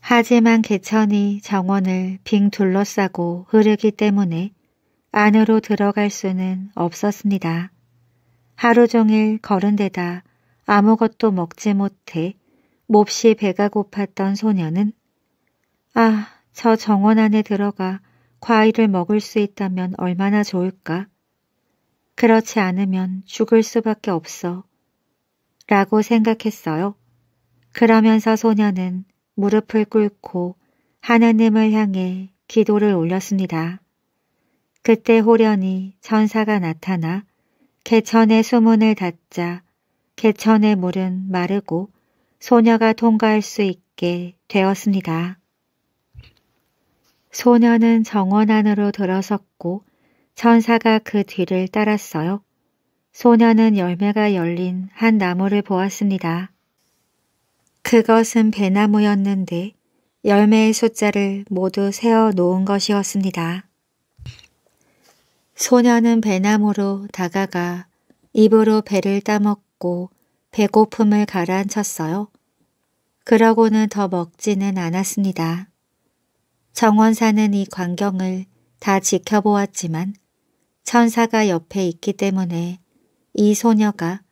하지만 개천이 정원을 빙 둘러싸고 흐르기 때문에 안으로 들어갈 수는 없었습니다. 하루 종일 걸은 데다 아무것도 먹지 못해 몹시 배가 고팠던 소녀는 아저 정원 안에 들어가 과일을 먹을 수 있다면 얼마나 좋을까? 그렇지 않으면 죽을 수밖에 없어. 라고 생각했어요. 그러면서 소녀는 무릎을 꿇고 하나님을 향해 기도를 올렸습니다. 그때 호련히 천사가 나타나 개천의 수문을 닫자 개천의 물은 마르고 소녀가 통과할 수 있게 되었습니다. 소녀는 정원 안으로 들어섰고 천사가 그 뒤를 따랐어요. 소녀는 열매가 열린 한 나무를 보았습니다. 그것은 배나무였는데 열매의 숫자를 모두 세어 놓은 것이었습니다. 소녀는 배나무로 다가가 입으로 배를 따먹고 배고픔을 가라앉혔어요. 그러고는 더 먹지는 않았습니다. 정원사는 이 광경을 다 지켜보았지만 천사가 옆에 있기 때문에 이 소녀가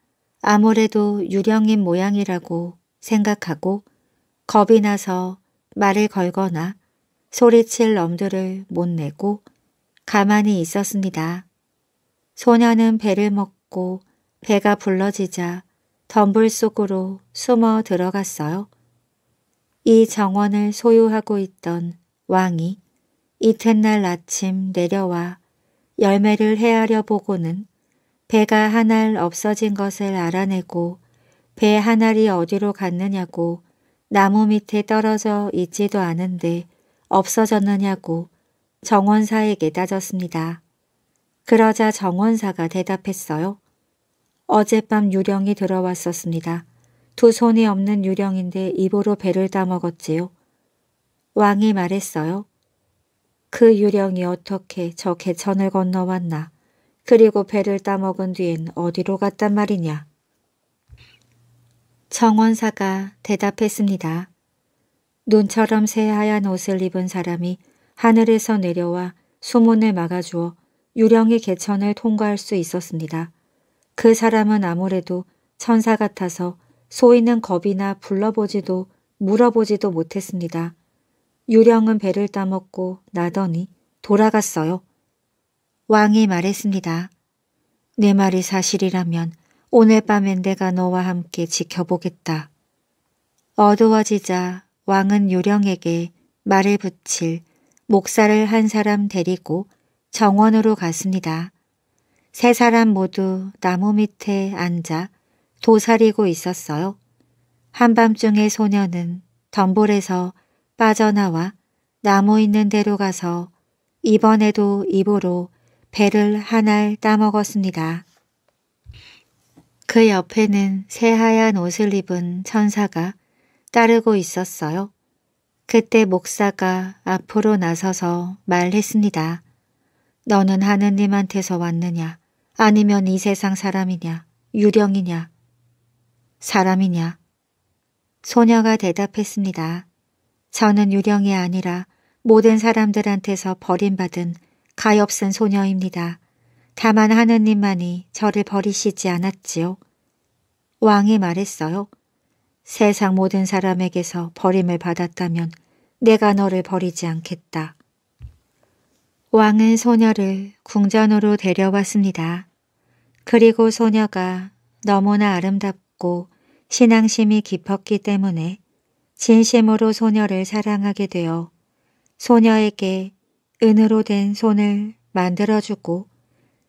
아무래도 유령인 모양이라고 생각하고 겁이 나서 말을 걸거나 소리칠 엄두를 못 내고 가만히 있었습니다. 소녀는 배를 먹고 배가 불러지자 덤불 속으로 숨어 들어갔어요. 이 정원을 소유하고 있던 왕이 이튿날 아침 내려와 열매를 헤아려 보고는 배가 한 알 없어진 것을 알아내고 배 한 알이 어디로 갔느냐고 나무 밑에 떨어져 있지도 않은데 없어졌느냐고 정원사에게 따졌습니다. 그러자 정원사가 대답했어요. 어젯밤 유령이 들어왔었습니다. 두 손이 없는 유령인데 입으로 배를 따먹었지요. 왕이 말했어요. 그 유령이 어떻게 저 개천을 건너왔나 그리고 배를 따먹은 뒤엔 어디로 갔단 말이냐. 정원사가 대답했습니다. 눈처럼 새하얀 옷을 입은 사람이 하늘에서 내려와 수문을 막아주어 유령의 개천을 통과할 수 있었습니다. 그 사람은 아무래도 천사 같아서 소인은 겁이나 불러보지도 물어보지도 못했습니다. 유령은 배를 따먹고 나더니 돌아갔어요. 왕이 말했습니다. 내 말이 사실이라면 오늘 밤엔 내가 너와 함께 지켜보겠다. 어두워지자 왕은 요령에게 말을 붙일 목사를 한 사람 데리고 정원으로 갔습니다. 세 사람 모두 나무 밑에 앉아 도사리고 있었어요. 한밤중에 소녀는 덤불에서 빠져나와 나무 있는 대로 가서 이번에도 입으로 배를 한 알 따먹었습니다. 그 옆에는 새하얀 옷을 입은 천사가 따르고 있었어요. 그때 목사가 앞으로 나서서 말했습니다. 너는 하느님한테서 왔느냐? 아니면 이 세상 사람이냐? 유령이냐? 사람이냐? 소녀가 대답했습니다. 저는 유령이 아니라 모든 사람들한테서 버림받은 가엾은 소녀입니다. 다만 하느님만이 저를 버리시지 않았지요. 왕이 말했어요. 세상 모든 사람에게서 버림을 받았다면 내가 너를 버리지 않겠다. 왕은 소녀를 궁전으로 데려왔습니다. 그리고 소녀가 너무나 아름답고 신앙심이 깊었기 때문에 진심으로 소녀를 사랑하게 되어 소녀에게 은으로 된 손을 만들어주고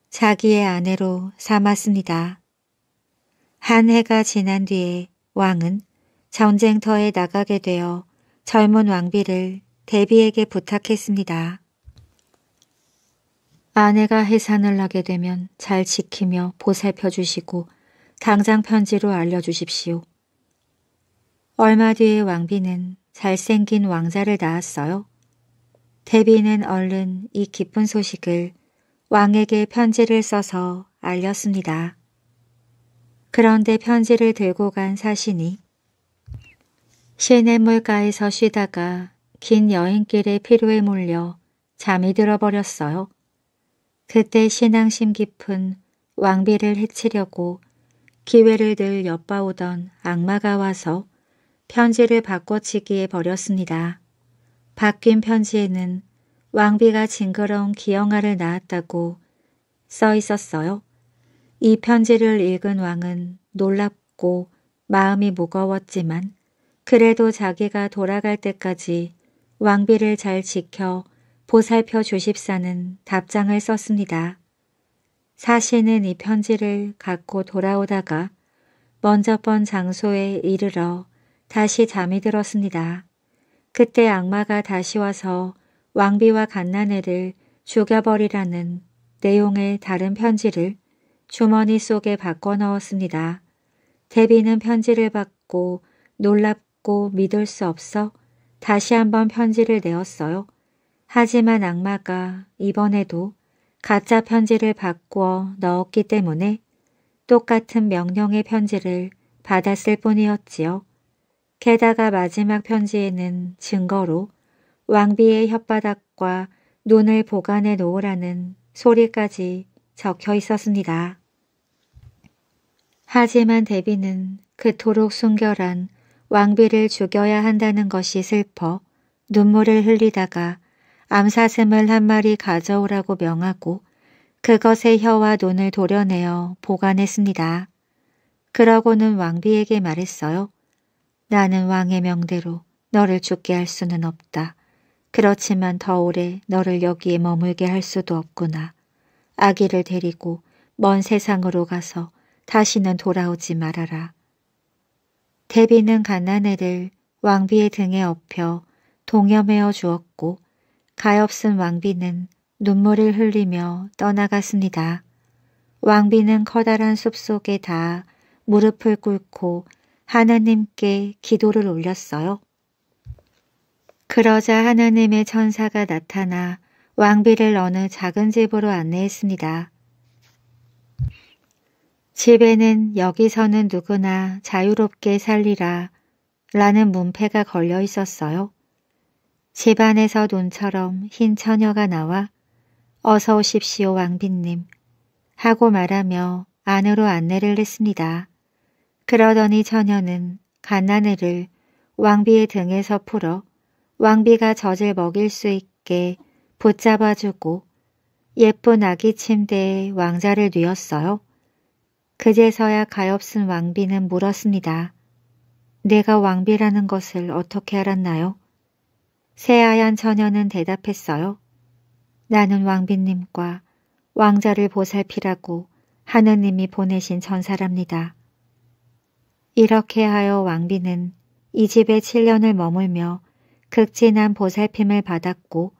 자기의 아내로 삼았습니다. 한 해가 지난 뒤에 왕은 전쟁터에 나가게 되어 젊은 왕비를 대비에게 부탁했습니다. 아내가 해산을 하게 되면 잘 지키며 보살펴 주시고 당장 편지로 알려주십시오. 얼마 뒤에 왕비는 잘생긴 왕자를 낳았어요. 대비는 얼른 이 기쁜 소식을 왕에게 편지를 써서 알렸습니다. 그런데 편지를 들고 간 사신이 시냇물가에서 쉬다가 긴 여행길에 피로에 몰려 잠이 들어버렸어요. 그때 신앙심 깊은 왕비를 해치려고 기회를 늘 엿봐오던 악마가 와서 편지를 바꿔치기에 버렸습니다. 바뀐 편지에는 왕비가 징그러운 기영아를 낳았다고 써 있었어요. 이 편지를 읽은 왕은 놀랍고 마음이 무거웠지만 그래도 자기가 돌아갈 때까지 왕비를 잘 지켜 보살펴 주십사는 답장을 썼습니다. 사신은 이 편지를 갖고 돌아오다가 먼저 번 장소에 이르러 다시 잠이 들었습니다. 그때 악마가 다시 와서 왕비와 갓난애를 죽여버리라는 내용의 다른 편지를 주머니 속에 바꿔 넣었습니다. 데비는 편지를 받고 놀랍고 믿을 수 없어 다시 한번 편지를 내었어요. 하지만 악마가 이번에도 가짜 편지를 바꾸어 넣었기 때문에 똑같은 명령의 편지를 받았을 뿐이었지요. 게다가 마지막 편지에는 증거로 왕비의 혓바닥과 눈을 보관해 놓으라는 소리까지 적혀 있었습니다. 하지만 데비는 그토록 순결한 왕비를 죽여야 한다는 것이 슬퍼 눈물을 흘리다가 암사슴을 한 마리 가져오라고 명하고 그것의 혀와 눈을 도려내어 보관했습니다. 그러고는 왕비에게 말했어요. 나는 왕의 명대로 너를 죽게 할 수는 없다. 그렇지만 더 오래 너를 여기에 머물게 할 수도 없구나. 아기를 데리고 먼 세상으로 가서 다시는 돌아오지 말아라. 데비는 가난애를 왕비의 등에 업혀 동여매어 주었고 가엾은 왕비는 눈물을 흘리며 떠나갔습니다. 왕비는 커다란 숲속에 다 무릎을 꿇고 하나님께 기도를 올렸어요. 그러자 하나님의 천사가 나타나 왕비를 어느 작은 집으로 안내했습니다. 집에는 여기서는 누구나 자유롭게 살리라 라는 문패가 걸려 있었어요. 집안에서 눈처럼 흰 처녀가 나와 어서 오십시오 왕비님 하고 말하며 안으로 안내를 했습니다. 그러더니 처녀는 가난애를 왕비의 등에서 풀어 왕비가 젖을 먹일 수 있게 붙잡아주고 예쁜 아기 침대에 왕자를 뉘었어요. 그제서야 가엾은 왕비는 물었습니다. 내가 왕비라는 것을 어떻게 알았나요? 새하얀 처녀는 대답했어요. 나는 왕비님과 왕자를 보살피라고 하느님이 보내신 전사랍니다. 이렇게 하여 왕비는 이 집에 7년을 머물며 극진한 보살핌을 받았고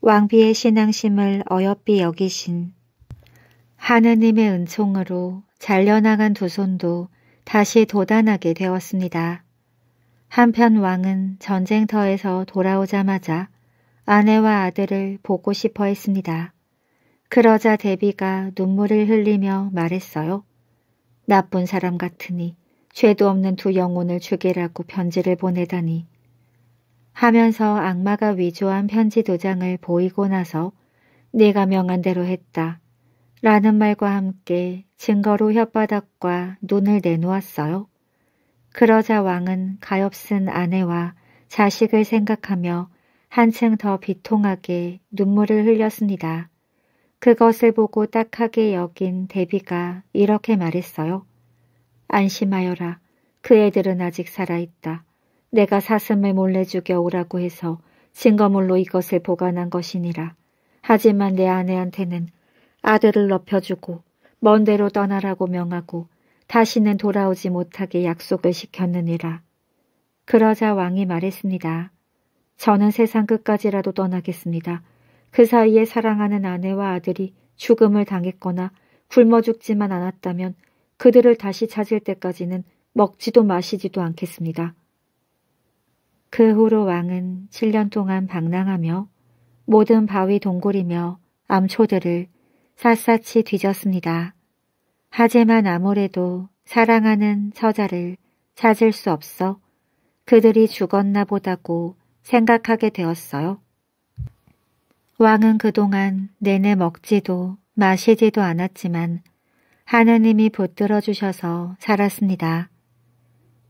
왕비의 신앙심을 어여삐 여기신 하느님의 은총으로 잘려나간 두 손도 다시 도단하게 되었습니다. 한편 왕은 전쟁터에서 돌아오자마자 아내와 아들을 보고 싶어 했습니다. 그러자 대비가 눈물을 흘리며 말했어요. 나쁜 사람 같으니 죄도 없는 두 영혼을 죽이라고 편지를 보내다니 하면서 악마가 위조한 편지 도장을 보이고 나서 네가 명한 대로 했다. 라는 말과 함께 증거로 혓바닥과 눈을 내놓았어요. 그러자 왕은 가엾은 아내와 자식을 생각하며 한층 더 비통하게 눈물을 흘렸습니다. 그것을 보고 딱하게 여긴 데비가 이렇게 말했어요. 안심하여라. 그 애들은 아직 살아있다. 내가 사슴을 몰래 죽여 오라고 해서 증거물로 이것을 보관한 것이니라. 하지만 내 아내한테는 아들을 넓혀주고 먼 데로 떠나라고 명하고 다시는 돌아오지 못하게 약속을 시켰느니라. 그러자 왕이 말했습니다. 저는 세상 끝까지라도 떠나겠습니다. 그 사이에 사랑하는 아내와 아들이 죽음을 당했거나 굶어 죽지만 않았다면 그들을 다시 찾을 때까지는 먹지도 마시지도 않겠습니다. 그 후로 왕은 7년 동안 방랑하며 모든 바위 동굴이며 암초들을 샅샅이 뒤졌습니다. 하지만 아무래도 사랑하는 처자를 찾을 수 없어 그들이 죽었나 보다고 생각하게 되었어요. 왕은 그동안 내내 먹지도 마시지도 않았지만 하느님이 붙들어 주셔서 살았습니다.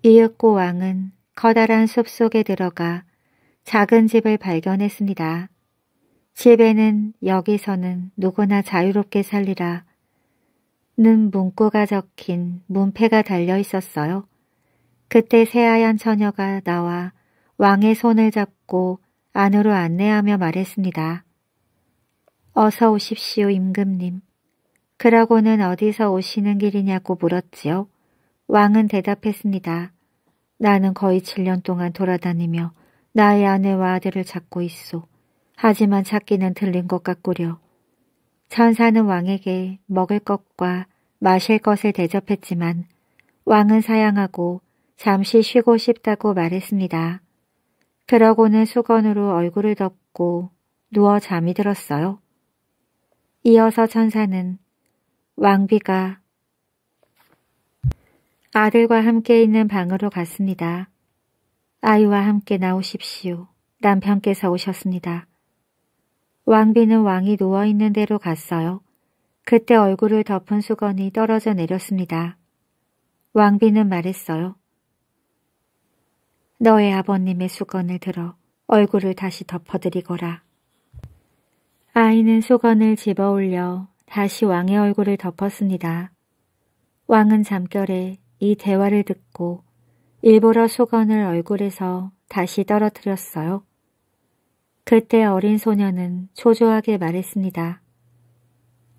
이윽고 왕은 커다란 숲 속에 들어가 작은 집을 발견했습니다. 집에는 여기서는 누구나 자유롭게 살리라 는 문구가 적힌 문패가 달려 있었어요. 그때 새하얀 처녀가 나와 왕의 손을 잡고 안으로 안내하며 말했습니다. 어서 오십시오 임금님. 그러고는 어디서 오시는 길이냐고 물었지요. 왕은 대답했습니다. 나는 거의 7년 동안 돌아다니며 나의 아내와 아들을 찾고 있소. 하지만 찾기는 틀린것 같구려. 천사는 왕에게 먹을 것과 마실 것을 대접했지만 왕은 사양하고 잠시 쉬고 싶다고 말했습니다. 그러고는 수건으로 얼굴을 덮고 누워 잠이 들었어요. 이어서 천사는 왕비가 아들과 함께 있는 방으로 갔습니다. 아이와 함께 나오십시오. 남편께서 오셨습니다. 왕비는 왕이 누워있는 대로 갔어요. 그때 얼굴을 덮은 수건이 떨어져 내렸습니다. 왕비는 말했어요. 너의 아버님의 수건을 들어 얼굴을 다시 덮어드리거라. 아이는 수건을 집어올려 다시 왕의 얼굴을 덮었습니다. 왕은 잠결에 이 대화를 듣고 일부러 소건을 얼굴에서 다시 떨어뜨렸어요. 그때 어린 소녀는 초조하게 말했습니다.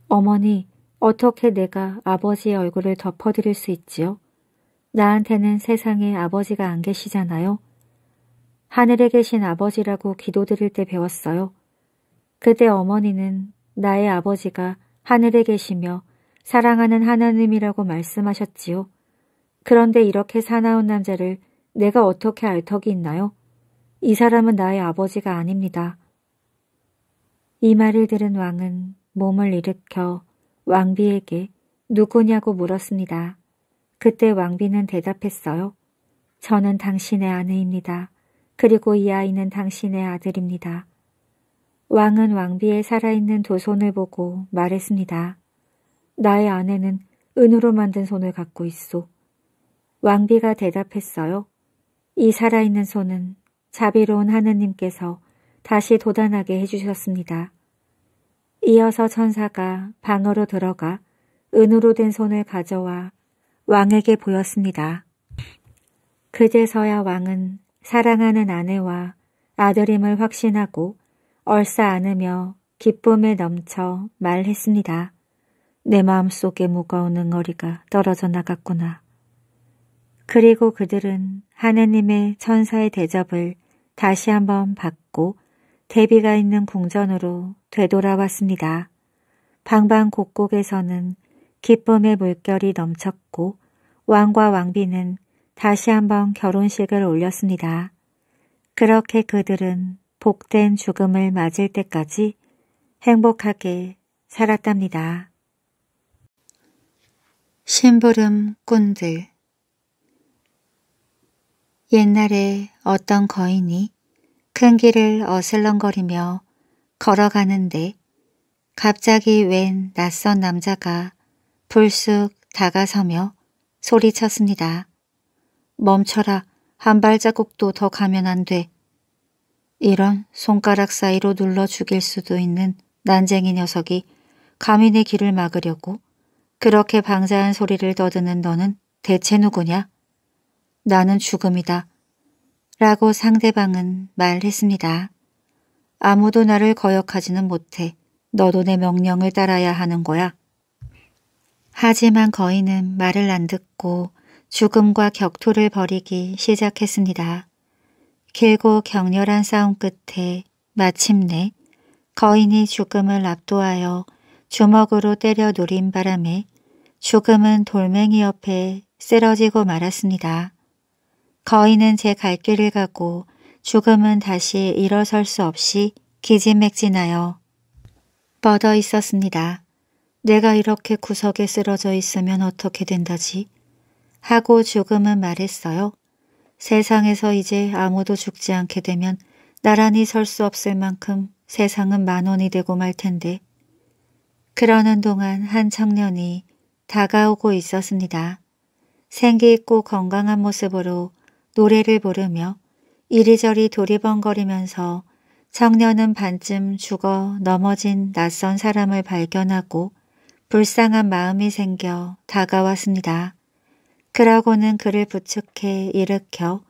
어머니, 어떻게 내가 아버지의 얼굴을 덮어드릴 수 있지요? 나한테는 세상에 아버지가 안 계시잖아요. 하늘에 계신 아버지라고 기도드릴 때 배웠어요. 그때 어머니는 나의 아버지가 하늘에 계시며 사랑하는 하나님이라고 말씀하셨지요. 그런데 이렇게 사나운 남자를 내가 어떻게 알 턱이 있나요? 이 사람은 나의 아버지가 아닙니다. 이 말을 들은 왕은 몸을 일으켜 왕비에게 누구냐고 물었습니다. 그때 왕비는 대답했어요. 저는 당신의 아내입니다. 그리고 이 아이는 당신의 아들입니다. 왕은 왕비의 살아있는 두 손을 보고 말했습니다. 나의 아내는 은으로 만든 손을 갖고 있소. 왕비가 대답했어요. 이 살아있는 손은 자비로운 하느님께서 다시 도단하게 해주셨습니다. 이어서 천사가 방으로 들어가 은으로 된 손을 가져와 왕에게 보였습니다. 그제서야 왕은 사랑하는 아내와 아들임을 확신하고 얼싸 안으며 기쁨에 넘쳐 말했습니다. 내 마음속에 무거운 응어리가 떨어져 나갔구나. 그리고 그들은 하느님의 천사의 대접을 다시 한번 받고 대비가 있는 궁전으로 되돌아왔습니다. 방방 곳곳에서는 기쁨의 물결이 넘쳤고 왕과 왕비는 다시 한번 결혼식을 올렸습니다. 그렇게 그들은 복된 죽음을 맞을 때까지 행복하게 살았답니다. 심부름 꾼들 옛날에 어떤 거인이 큰 길을 어슬렁거리며 걸어가는데 갑자기 웬 낯선 남자가 불쑥 다가서며 소리쳤습니다. 멈춰라. 한 발자국도 더 가면 안 돼. 이런 손가락 사이로 눌러 죽일 수도 있는 난쟁이 녀석이 가민의 길을 막으려고 그렇게 방자한 소리를 떠드는 너는 대체 누구냐? 나는 죽음이다. 라고 상대방은 말했습니다. 아무도 나를 거역하지는 못해. 너도 내 명령을 따라야 하는 거야. 하지만 거인은 말을 안 듣고 죽음과 격투를 벌이기 시작했습니다. 길고 격렬한 싸움 끝에 마침내 거인이 죽음을 압도하여 주먹으로 때려 누린 바람에 죽음은 돌멩이 옆에 쓰러지고 말았습니다. 거인은 제 갈 길을 가고 죽음은 다시 일어설 수 없이 기진맥진하여 뻗어 있었습니다. 내가 이렇게 구석에 쓰러져 있으면 어떻게 된다지? 하고 죽음은 말했어요. 세상에서 이제 아무도 죽지 않게 되면 나란히 설 수 없을 만큼 세상은 만원이 되고 말 텐데 그러는 동안 한 청년이 다가오고 있었습니다. 생기 있고 건강한 모습으로 노래를 부르며 이리저리 도리번거리면서 청년은 반쯤 죽어 넘어진 낯선 사람을 발견하고 불쌍한 마음이 생겨 다가왔습니다. 그러고는 그를 부축해 일으켜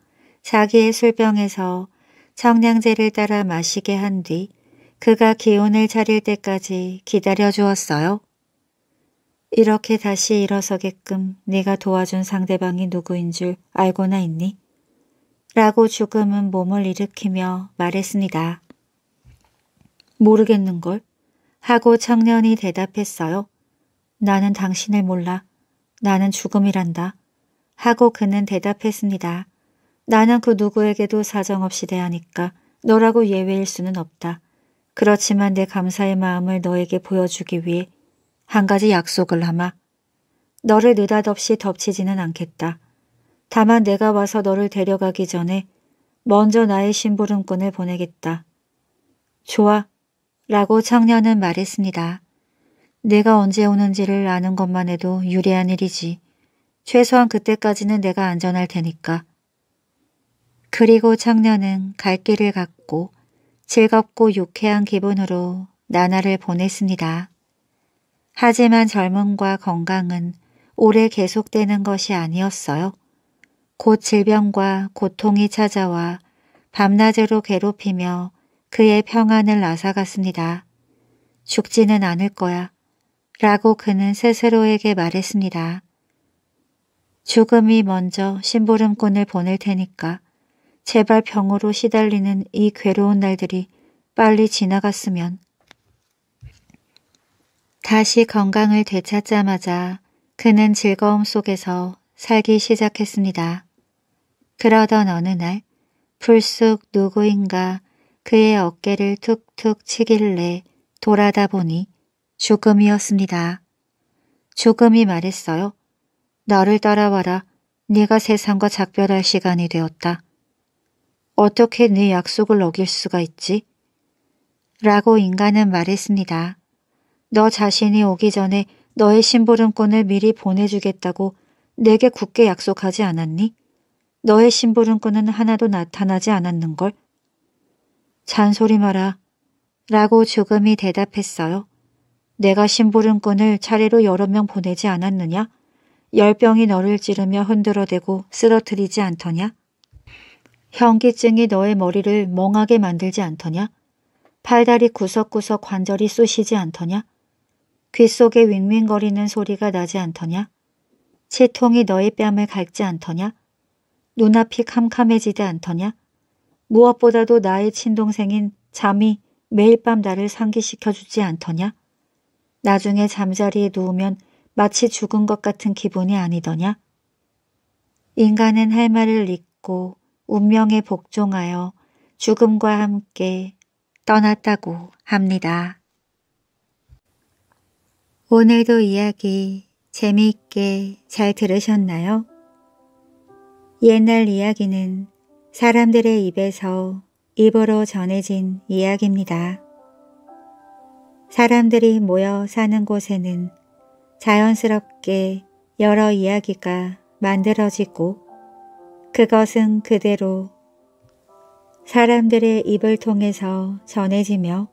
자기의 술병에서 청량제를 따라 마시게 한 뒤 그가 기운을 차릴 때까지 기다려 주었어요. 이렇게 다시 일어서게끔 네가 도와준 상대방이 누구인 줄 알고나 있니? 라고 죽음은 몸을 일으키며 말했습니다. 모르겠는걸? 하고 청년이 대답했어요. 나는 당신을 몰라. 나는 죽음이란다. 하고 그는 대답했습니다. 나는 그 누구에게도 사정없이 대하니까 너라고 예외일 수는 없다. 그렇지만 내 감사의 마음을 너에게 보여주기 위해 한 가지 약속을 하마. 너를 느닷없이 덮치지는 않겠다. 다만 내가 와서 너를 데려가기 전에 먼저 나의 심부름꾼을 보내겠다. 좋아. 라고 청년은 말했습니다. 내가 언제 오는지를 아는 것만 해도 유리한 일이지. 최소한 그때까지는 내가 안전할 테니까. 그리고 청년은 갈 길을 갔고 즐겁고 유쾌한 기분으로 나날을 보냈습니다. 하지만 젊음과 건강은 오래 계속되는 것이 아니었어요. 곧 질병과 고통이 찾아와 밤낮으로 괴롭히며 그의 평안을 앗아갔습니다. 죽지는 않을 거야. 라고 그는 스스로에게 말했습니다. 죽음이 먼저 심부름꾼을 보낼 테니까 제발 병으로 시달리는 이 괴로운 날들이 빨리 지나갔으면 다시 건강을 되찾자마자 그는 즐거움 속에서 살기 시작했습니다. 그러던 어느 날 불쑥 누구인가 그의 어깨를 툭툭 치길래 돌아다 보니 죽음이었습니다. 죽음이 말했어요. 나를 따라와라. 네가 세상과 작별할 시간이 되었다. 어떻게 네 약속을 어길 수가 있지? 라고 인간은 말했습니다. 너 자신이 오기 전에 너의 심부름꾼을 미리 보내주겠다고 내게 굳게 약속하지 않았니? 너의 심부름꾼은 하나도 나타나지 않았는걸? 잔소리 마라. 라고 조금이 대답했어요. 내가 심부름꾼을 차례로 여러 명 보내지 않았느냐? 열병이 너를 찌르며 흔들어대고 쓰러뜨리지 않더냐? 현기증이 너의 머리를 멍하게 만들지 않더냐? 팔다리 구석구석 관절이 쑤시지 않더냐? 귀 속에 윙윙거리는 소리가 나지 않더냐? 치통이 너의 뺨을 갈지 않더냐? 눈앞이 캄캄해지지 않더냐? 무엇보다도 나의 친동생인 잠이 매일 밤 나를 상기시켜주지 않더냐? 나중에 잠자리에 누우면 마치 죽은 것 같은 기분이 아니더냐? 인간은 할 말을 잊고 운명에 복종하여 죽음과 함께 떠났다고 합니다. 오늘도 이야기 재미있게 잘 들으셨나요? 옛날 이야기는 사람들의 입에서 입으로 전해진 이야기입니다. 사람들이 모여 사는 곳에는 자연스럽게 여러 이야기가 만들어지고 그것은 그대로 사람들의 입을 통해서 전해지며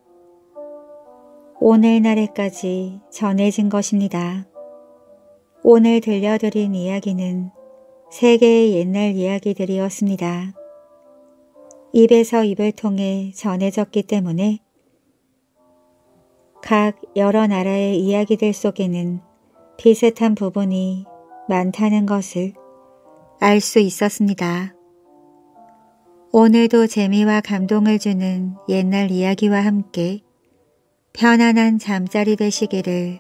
오늘날에까지 전해진 것입니다. 오늘 들려드린 이야기는 세 개의 옛날 이야기들이었습니다. 입에서 입을 통해 전해졌기 때문에 각 여러 나라의 이야기들 속에는 비슷한 부분이 많다는 것을 알 수 있었습니다. 오늘도 재미와 감동을 주는 옛날 이야기와 함께 편안한 잠자리 되시기를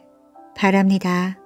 바랍니다.